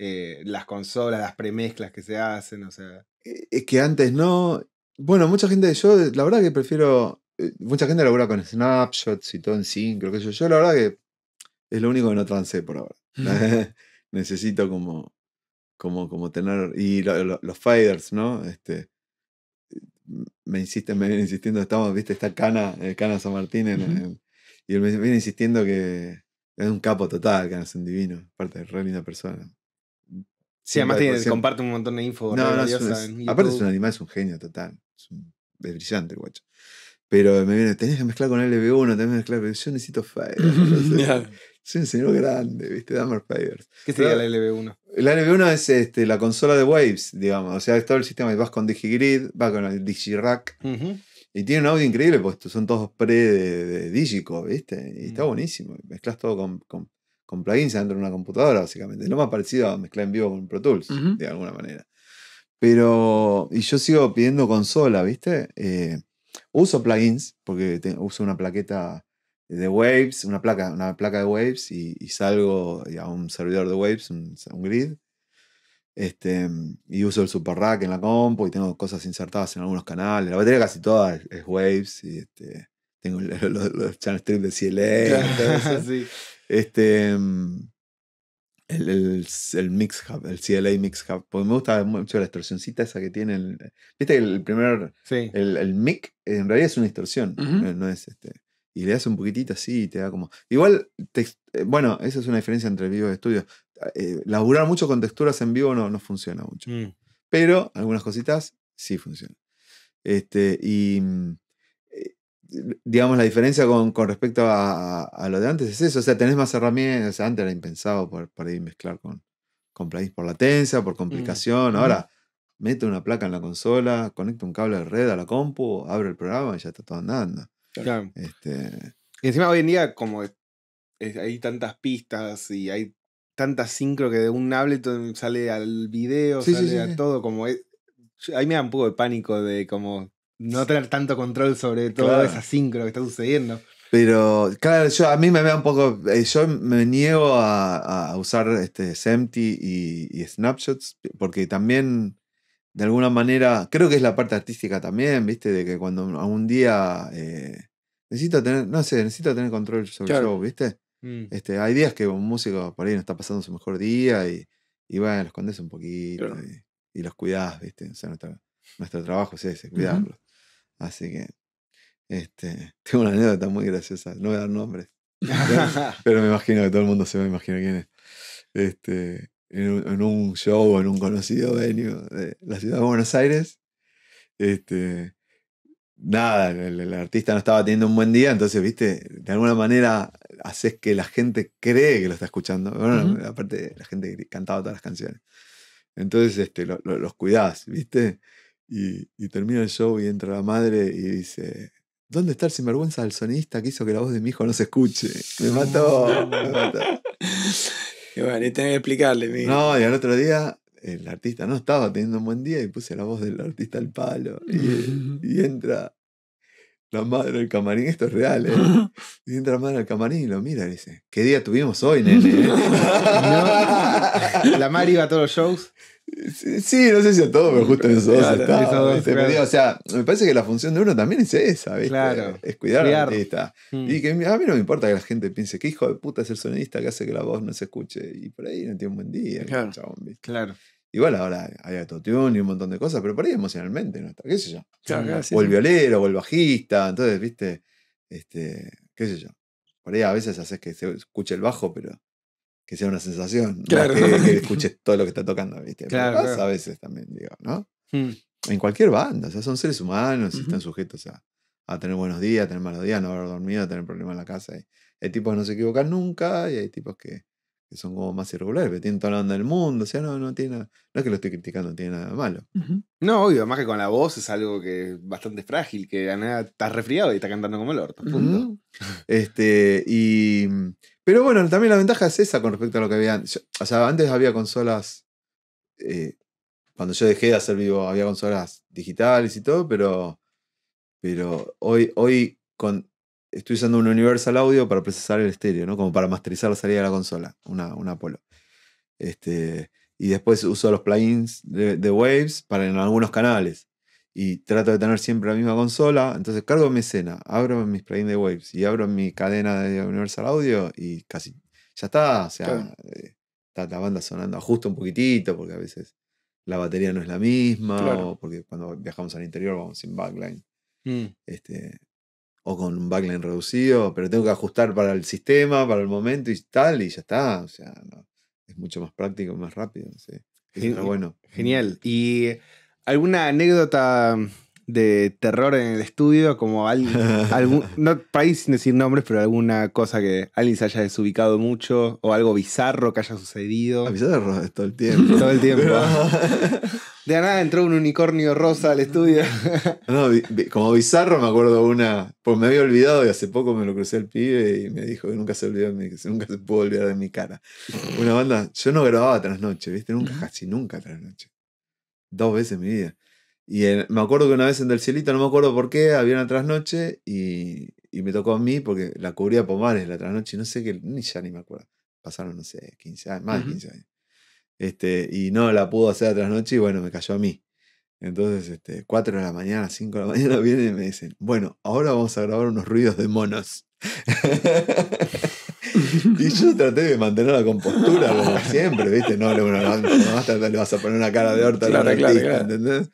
eh, las consolas, las premezclas que se hacen, o sea. Eh, es que antes no. Bueno, mucha gente, yo la verdad que prefiero. Eh, mucha gente labura con snapshots y todo en creo que yo. Yo la verdad que es lo único que no trancé por ahora. Necesito como, como, como tener. Y los fighters ¿no? Este, me insisten, me vienen insistiendo, estamos, viste, está Cana, Cana San Martín, y él me viene insistiendo que es un capo total, Cana es divino, aparte, re linda persona. Sí, además pues, comparte un montón de info. No, no, es aparte es un animal, es un genio total. Es, brillante guacho. Pero me viene, tenés que mezclar con LB1, tenés que mezclar, pero yo necesito Fire. Soy un señor grande, ¿viste? Dame Fire. ¿Qué sería la LB1? La LB1 es este, la consola de Waves, digamos. O sea, todo el sistema. Vas con DigiGrid, vas con el DigiRack. Y tiene un audio increíble, pues son todos pre de, Digico, ¿viste? Y está mm. buenísimo. Mezclas todo con, con plugins dentro de una computadora, básicamente. lo más parecido a mezclar en vivo con Pro Tools, de alguna manera. Pero, y yo sigo pidiendo consola, ¿viste? Eh, uso plugins, porque uso una plaqueta de Waves, una placa, una placa de Waves, y, salgo a un servidor de Waves, un, grid. Este, y uso el super rack en la compu y tengo cosas insertadas en algunos canales. La batería casi toda es, Waves y este, tengo los, channel strips de CLA. Este. Em, el, Mix Hub, el CLA Mix Hub. Porque me gusta mucho la distorsioncita esa que tiene. El, eh, Viste el primer. El, mic en realidad es una distorsión. No es este. Y le das un poquitito así y te da como. Igual, eh, bueno, esa es una diferencia entre vivo y estudio. Ah, eh, laburar mucho con texturas en vivo no, no funciona mucho. Mm. Pero algunas cositas sí funcionan. Este, y mm, digamos, la diferencia con, con respecto a, lo de antes es eso. O sea, tenés más herramientas. antes era impensado por, ir ahí mezclar con, con plugins por latencia, por mm, complicación. Ahora, mete meto una placa en la consola, conecta un cable de red a la compu, abro el programa y ya está todo andando. Este, y encima hoy en día, como hay tantas pistas y hay tantas sincro que de un tablet sale al video, sale a todo, como es, ahí me da un poco de pánico de como no tener tanto control sobre todo esa sincro que está sucediendo. Pero, claro, yo, a mí me veo un poco. Eh, yo me niego a, usar este Sempty y, Snapshots, porque también, de alguna manera, creo que es la parte artística también, ¿viste? De que cuando algún día. Eh, necesito tener, no sé, necesito tener control sobre el show, ¿viste? Mm. Este, hay días que un músico por ahí no está pasando su mejor día y, y bueno, los escondes un poquito y, los cuidás, ¿viste? O sea, nuestro, trabajo es ese, cuidarlos. Así que este, tengo una anécdota muy graciosa, no voy a dar nombres, pero, me imagino que todo el mundo se va a imaginar quién es. Este, en, un, en un show, en un conocido venue de la ciudad de Buenos Aires, este, nada, el, artista no estaba teniendo un buen día, entonces, viste, de alguna manera haces que la gente cree que lo está escuchando. aparte la gente cantaba todas las canciones. Entonces, este, los cuidás, viste. Y, termina el show y entra la madre y dice, ¿dónde está el sinvergüenza del sonista que hizo que la voz de mi hijo no se escuche? Me mató, me mató. Y bueno, y tenés que explicarle, mira. No, y al otro día el artista no estaba teniendo un buen día y puse la voz del artista al palo. Y, entra la madre del camarín, esto es real, ¿eh? Y entra la madre del camarín y lo mira y dice, ¿qué día tuvimos hoy, nene? ¿La madre iba a todos los shows? Sí, no sé si a todos me gustan en dos o sea, me parece que la función de uno también es esa, ¿viste? Claro, es cuidar la artista. Mm. Y que a mí no me importa que la gente piense que hijo de puta es el sonidista que hace que la voz no se escuche y por ahí no tiene un buen día. Claro. claro. Igual ahora hay autotune y un montón de cosas, pero por ahí emocionalmente no está, qué sé yo. o el violero, o el bajista, entonces, ¿viste? Este, qué sé yo. Por ahí a veces haces que se escuche el bajo, pero que sea una sensación. Claro. que, escuches todo lo que está tocando, ¿viste? a veces también, digo, ¿no? Hmm. En cualquier banda, o sea, son seres humanos, están sujetos a, tener buenos días, a tener malos días, a no haber dormido, a tener problemas en la casa. hay tipos que no se equivocan nunca y hay tipos que, son como más irregulares, que tienen toda la onda del mundo, o sea, no, no tiene nada, no es que lo estoy criticando, no tiene nada malo. No, obvio, más que con la voz es algo que es bastante frágil, que a nada estás resfriado y está cantando como el orto. este, y, pero bueno, también la ventaja es esa con respecto a lo que había antes. O sea, antes había consolas. Eh, cuando yo dejé de hacer vivo, había consolas digitales y todo, pero. Pero hoy, hoy estoy usando un Universal Audio para procesar el estéreo, ¿no? Como para masterizar la salida de la consola, una, una Apollo. Este, y después uso los plugins de, Waves para en algunos canales y trato de tener siempre la misma consola, entonces cargo mi escena, abro mis plugins de Waves y abro mi cadena de Universal Audio y casi ya está, o sea, eh, está la banda sonando, ajusto un poquitito porque a veces la batería no es la misma porque cuando viajamos al interior vamos sin backline. Mm. Este, o con un backline reducido, pero tengo que ajustar para el sistema, para el momento y tal, y ya está. O sea, es mucho más práctico, más rápido. bueno. Mm. Genial. Y ¿Alguna anécdota de terror en el estudio? Como alguien, algún, no país sin decir nombres, pero alguna cosa que alguien se haya desubicado mucho o algo bizarro que haya sucedido. Ah, bizarro todo el tiempo. todo el tiempo. de nada entró un unicornio rosa al estudio. no, como bizarro me acuerdo una, pues me había olvidado y hace poco me lo crucé el pibe y me dijo que nunca se olvidó de mí, que nunca se pudo olvidar de mi cara. Una banda, yo no grababa trasnoche, ¿viste? Nunca, casi nunca trasnoche dos veces en mi vida. Y me acuerdo que una vez en Del Cielito, no me acuerdo por qué, había una trasnoche y, y me tocó a mí porque la cubría Pomares la trasnoche, no sé qué, ni ya ni me acuerdo. Pasaron, no sé, 15 años, más de 15 años. Este, y no la pudo hacer la trasnoche y bueno, me cayó a mí. Entonces, este, 4 de la mañana, 5 de la mañana vienen y me dicen, bueno, ahora vamos a grabar unos ruidos de monos y yo traté de mantener la compostura como siempre, ¿viste? No, no, no, no, le vas a poner una cara de horta a la ¿entendés?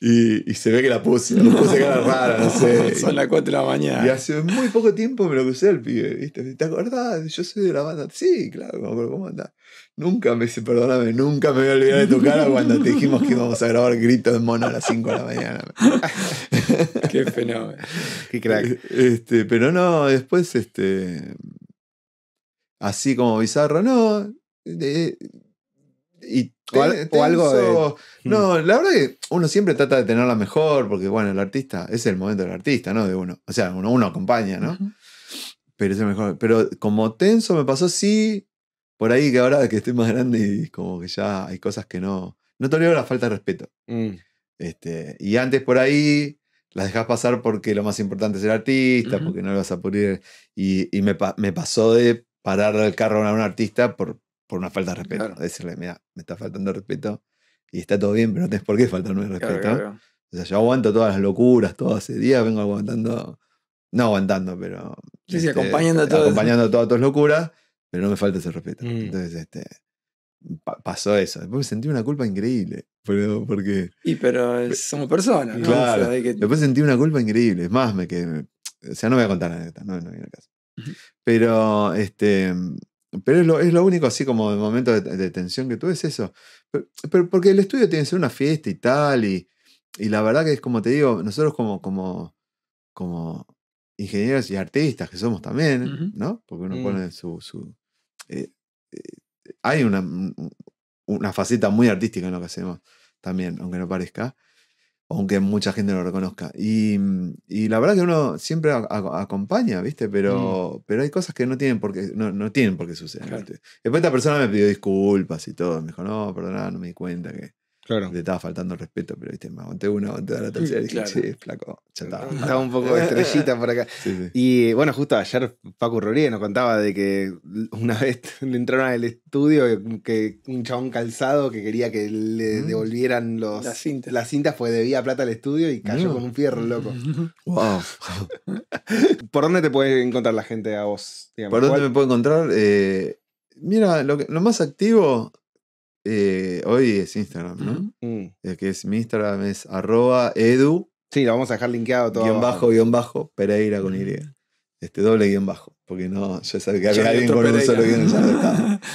Y, se ve que la puse, la puse cara rara, no sé. Son las 4 de la mañana. Y hace muy poco tiempo me lo crucé al pibe, ¿viste? ¿Te acordás? Yo soy de la banda. Sí, claro, ¿cómo andás? Nunca me dice, perdóname, nunca me voy a olvidar de tu cara cuando te dijimos que íbamos a grabar gritos de mono a las 5 de la mañana. Qué fenómeno. Qué crack. Eh, este, pero no, después, este. Así como bizarro, no. y o, algo de... No, hmm. la verdad que uno siempre trata de tenerla mejor, porque bueno, el artista, es el momento del artista, ¿no? De uno. O sea, uno, uno acompaña, ¿no? Pero es el mejor. Pero como tenso me pasó, sí, por ahí que ahora que estoy más grande y como que ya hay cosas que no. No tolero la falta de respeto. Mm. Este, y antes por ahí las dejas pasar porque lo más importante es el artista, porque no lo vas a pulir. Y, y me, pasó de parar el carro a un artista por, por una falta de respeto. Decirle, mira, me está faltando respeto y está todo bien, pero no tienes por qué faltarme el respeto. o sea, yo aguanto todas las locuras, todo ese día vengo aguantando, no aguantando, pero. Sí, sí, este, acompañando todas. Acompañando todas tus locuras, pero no me falta ese respeto. Mm. Entonces, este pasó eso. Después me sentí una culpa increíble. Pero, porque... Y pero somos personas, ¿no? Claro. Después sentí una culpa increíble. Es más, me quedé... O sea, no voy a contar nada no, no viene caso. Pero, este, pero es lo, único así como de momento de, tensión que tuve, es eso. Pero, porque el estudio tiene que ser una fiesta y tal, y, la verdad que es como te digo, nosotros como, como, como ingenieros y artistas que somos también, ¿no? Porque uno mm. pone su... Eh, eh, hay una, mm, una faceta muy artística en lo que hacemos también, aunque no parezca, aunque mucha gente lo reconozca. Y, mm, y la verdad que uno siempre acompaña, ¿viste? Pero, mm. pero hay cosas que no tienen por qué, no, no tienen por qué suceder. Después esta persona me pidió disculpas y todo, me dijo, no, perdona, no me di cuenta que Claro. estaba faltando respeto, pero viste, me aguanté una, aguanté la tercera y dije, sí, flaco, ya estaba. estaba un poco estrellita por acá. Y bueno, justo ayer Paco Rodríguez nos contaba de que una vez le entraron al estudio que un chabón calzado que quería que le mm. devolvieran los, las cintas, las cintas pues debía plata al estudio y cayó mm. como un fierro loco. wow. ¿Por dónde te puede encontrar la gente a vos? ¿Por dónde me puedo encontrar? Eh, mira, lo más activo eh, hoy es Instagram, ¿no? Mm. Eh, que es mi Instagram es arroba edu. Sí, lo vamos a dejar linkeado todo. Guión bajo, guión bajo, Pereira con Y. Este doble guión bajo. Porque no, ya sabía que había alguien con solo guión ya no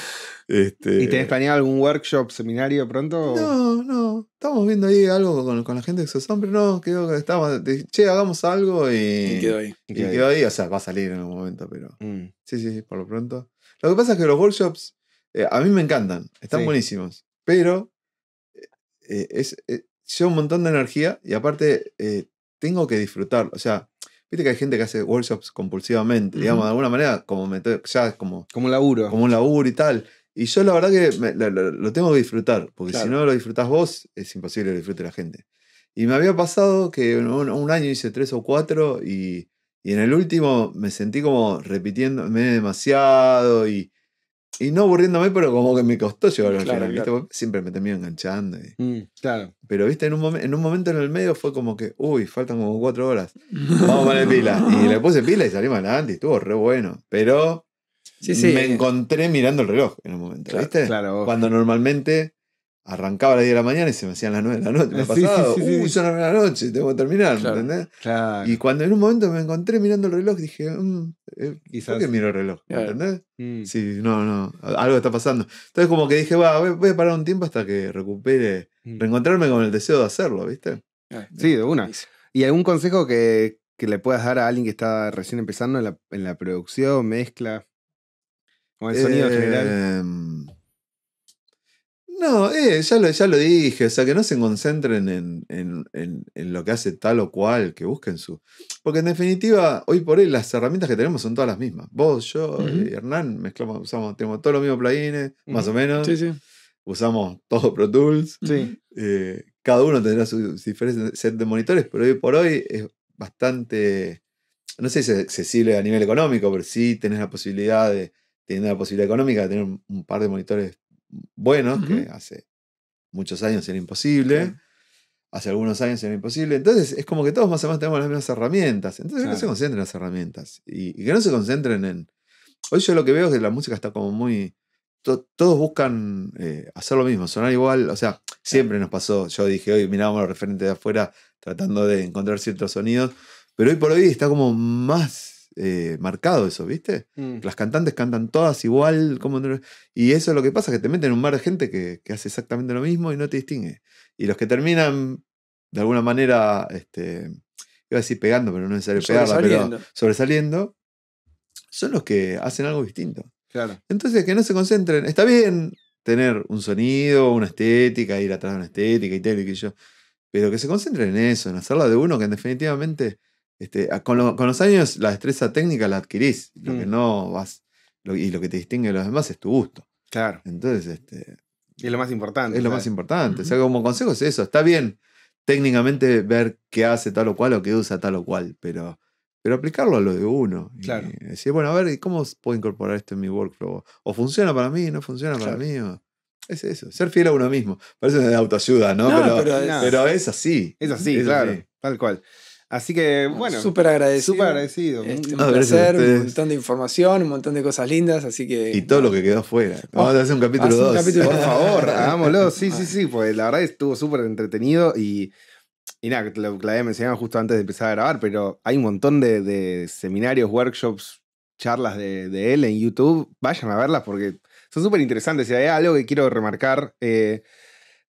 Este... ¿Y tenés planeado algún workshop, seminario pronto? No, no. Estamos viendo ahí algo con, la gente de esos hombre, no, creo que estamos. Che, hagamos algo y. Y quedó ahí. Y quedó ahí. O sea, va a salir en algún momento, pero. Mm. Sí, Sí, sí, por lo pronto. Lo que pasa es que los workshops eh, a mí me encantan, están buenísimos. Pero eh, eh, es, un montón de energía y aparte tengo que disfrutar O sea, viste que hay gente que hace workshops compulsivamente, digamos, de alguna manera, como ya es como. Como un laburo. Como un laburo y tal. Y yo la verdad que lo, tengo que disfrutar, porque si no lo disfrutas vos, es imposible que lo disfrute la gente. Y me había pasado que un, año hice tres o cuatro y, en el último me sentí como repitiéndome demasiado y, y no aburriéndome, pero como que me costó llevarlo claro, Siempre me termino enganchando. Mm, claro. Pero, viste, en un, momento en el medio fue como que, uy, faltan como cuatro horas. Vamos a poner pila. Y le puse pila y salimos adelante y estuvo re bueno. Pero sí, me encontré mirando el reloj en un momento, ¿viste? Claro, Cuando normalmente arrancaba a las 10 de la mañana y se me hacían las 9 de la noche. Me ha pasado, sí, son las 9 de la noche, tengo que terminar, ¿entendés? Y cuando en un momento me encontré mirando el reloj, dije, mmm, eh, ¿por qué miro el reloj? ¿Entendés? Mm. Sí, no, no, algo está pasando. Entonces como que dije, va, voy, a parar un tiempo hasta que recupere, mm. reencontrarme con el deseo de hacerlo, ¿viste? Ah, sí, de una. ¿Y algún consejo que, que, le puedas dar a alguien que está recién empezando en la, en la producción, mezcla? O el sonido en general. Em, no, eh, ya, lo, ya lo dije, o sea, que no se concentren en, lo que hace tal o cual, que busquen su... Porque en definitiva, hoy por hoy las herramientas que tenemos son todas las mismas. Vos, yo, y eh, Hernán, mezclamos, usamos, tenemos todos los mismos plugins, más o menos. Sí, sí. Usamos todo Pro Tools. Sí. Eh, cada uno tendrá su diferente set de monitores, pero hoy por hoy es bastante, no sé si es accesible a nivel económico, pero sí tenés la posibilidad de, teniendo la posibilidad económica de tener un par de monitores bueno, que hace muchos años era imposible. Hace algunos años era imposible. Entonces, es como que todos más o menos tenemos las mismas herramientas. Entonces, que se concentren en las herramientas. Y, que no se concentren en. Hoy yo lo que veo es que la música está como muy. todos buscan eh, hacer lo mismo, sonar igual. O sea, siempre nos pasó. Yo dije, hoy mirábamos los referentes de afuera, tratando de encontrar ciertos sonidos. Pero hoy por hoy está como más eh, marcado eso, ¿viste? Mm. Las cantantes cantan todas igual. Como... Y eso es lo que pasa, que te meten en un mar de gente que, hace exactamente lo mismo y no te distingue. Y los que terminan, de alguna manera, este, iba a decir pegando, pero no es necesario pegarla, pero sobresaliendo, son los que hacen algo distinto. Claro. Entonces, que no se concentren. Está bien tener un sonido, una estética, ir atrás de una estética y tal y que yo. Pero que se concentren en eso, en hacerla de uno, que definitivamente este, ah, con, los años la destreza técnica la adquirís. Lo que mm. no vas. y lo que te distingue de los demás es tu gusto. Claro. Entonces, este. Y es lo más importante. Es lo más importante. O sea, como consejo es eso. Está bien técnicamente ver qué hace tal o cual o qué usa tal o cual, pero, pero aplicarlo a lo de uno. Claro. Y decir, bueno, a ver, ¿cómo puedo incorporar esto en mi workflow? O funciona para mí, no funciona para mí. Es eso, ser fiel a uno mismo. Parece de autoayuda, ¿no? pero, es, así. Es así, claro, tal cual. Así que, ah, bueno. Súper agradecido. agradecido. Este, un placer, un montón de información, un montón de cosas lindas, así que. Y todo lo que quedó fuera. Oh, Vamos a hacer un capítulo 2. Por favor, hagámoslo. Sí, sí, sí, pues la verdad estuvo súper entretenido y. Y nada, lo había mencionado justo antes de empezar a grabar, pero hay un montón de, seminarios, workshops, charlas de, él en YouTube. Vayan a verlas porque son súper interesantes. Y hay algo que quiero remarcar, eh,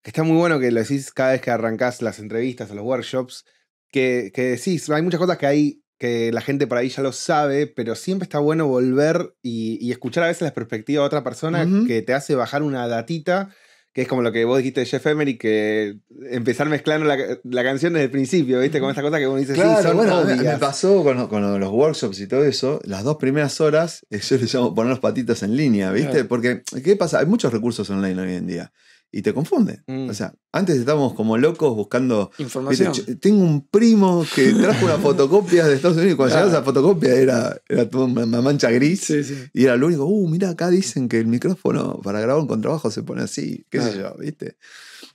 que está muy bueno que lo decís cada vez que arrancás las entrevistas o los workshops, que, sí, hay muchas cosas que hay que la gente por ahí ya lo sabe, pero siempre está bueno volver y, escuchar a veces la perspectiva de otra persona que te hace bajar una datita, que es como lo que vos dijiste de Jeff Emery, que empezar mezclando la, canción desde el principio, ¿viste? Con esta cosa que vos dices, sí, son me pasó con, los workshops y todo eso, las dos primeras horas, eh, yo les llamo poner los patitos en línea, ¿viste? Porque, ¿qué pasa? Hay muchos recursos online hoy en día y te confunde mm. O sea, antes estábamos como locos buscando información. tengo un primo que trajo una fotocopia de Estados Unidos cuando claro. esa fotocopia era, toda una mancha gris y era lo único, uh, mira, acá dicen que el micrófono para grabar un contrabajo se pone así, qué sé yo, ¿viste?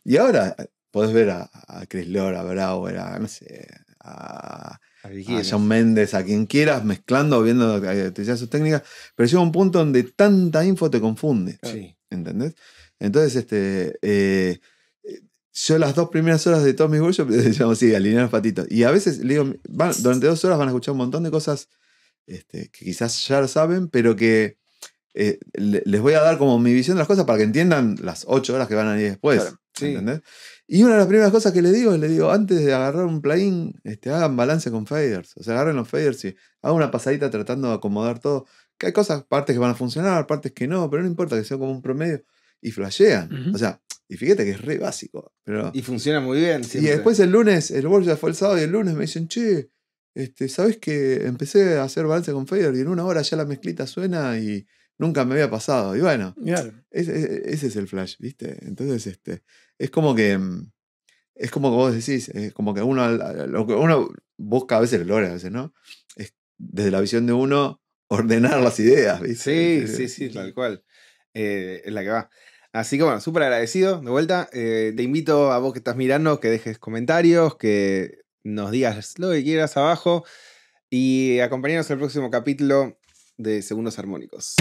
Y ahora eh, podés ver a, a Chris Lord, a Brower, a, John Méndez, a quien quieras, mezclando, viendo eh, sus técnicas, pero llega un punto donde tanta info te confunde. ¿Entendés? Entonces, este, eh, yo las dos primeras horas de Tommy Workshop, decíamos sí, alinear los patitos. Y a veces, digo, durante dos horas van a escuchar un montón de cosas este, que quizás ya lo saben, pero que eh, les voy a dar como mi visión de las cosas para que entiendan las ocho horas que van a ir después. Y una de las primeras cosas que le digo es, digo, antes de agarrar un plugin, este, hagan balance con faders. O sea, agarren los faders y hagan una pasadita tratando de acomodar todo. Que hay cosas, partes que van a funcionar, partes que no, pero no importa que sea como un promedio y flashean. O sea, y fíjate que es re básico. Pero... Y funciona muy bien. Y después el lunes, el ya fue el sábado y el lunes me dicen, che, este, ¿sabes que empecé a hacer balance con Fader y en una hora ya la mezclita suena y nunca me había pasado? Y bueno, ese, es el flash, ¿viste? Entonces, este, es como que... Es como que vos decís, es como que uno, lo que uno busca a veces el logra, a ¿no? Es desde la visión de uno ordenar las ideas, Sí, sí, sí, tal cual. Eh, es la que va. Así que bueno, súper agradecido de vuelta. Eh, te invito a vos que estás mirando que dejes comentarios, que nos digas lo que quieras abajo y acompañarnos al próximo capítulo de Segundos Armónicos.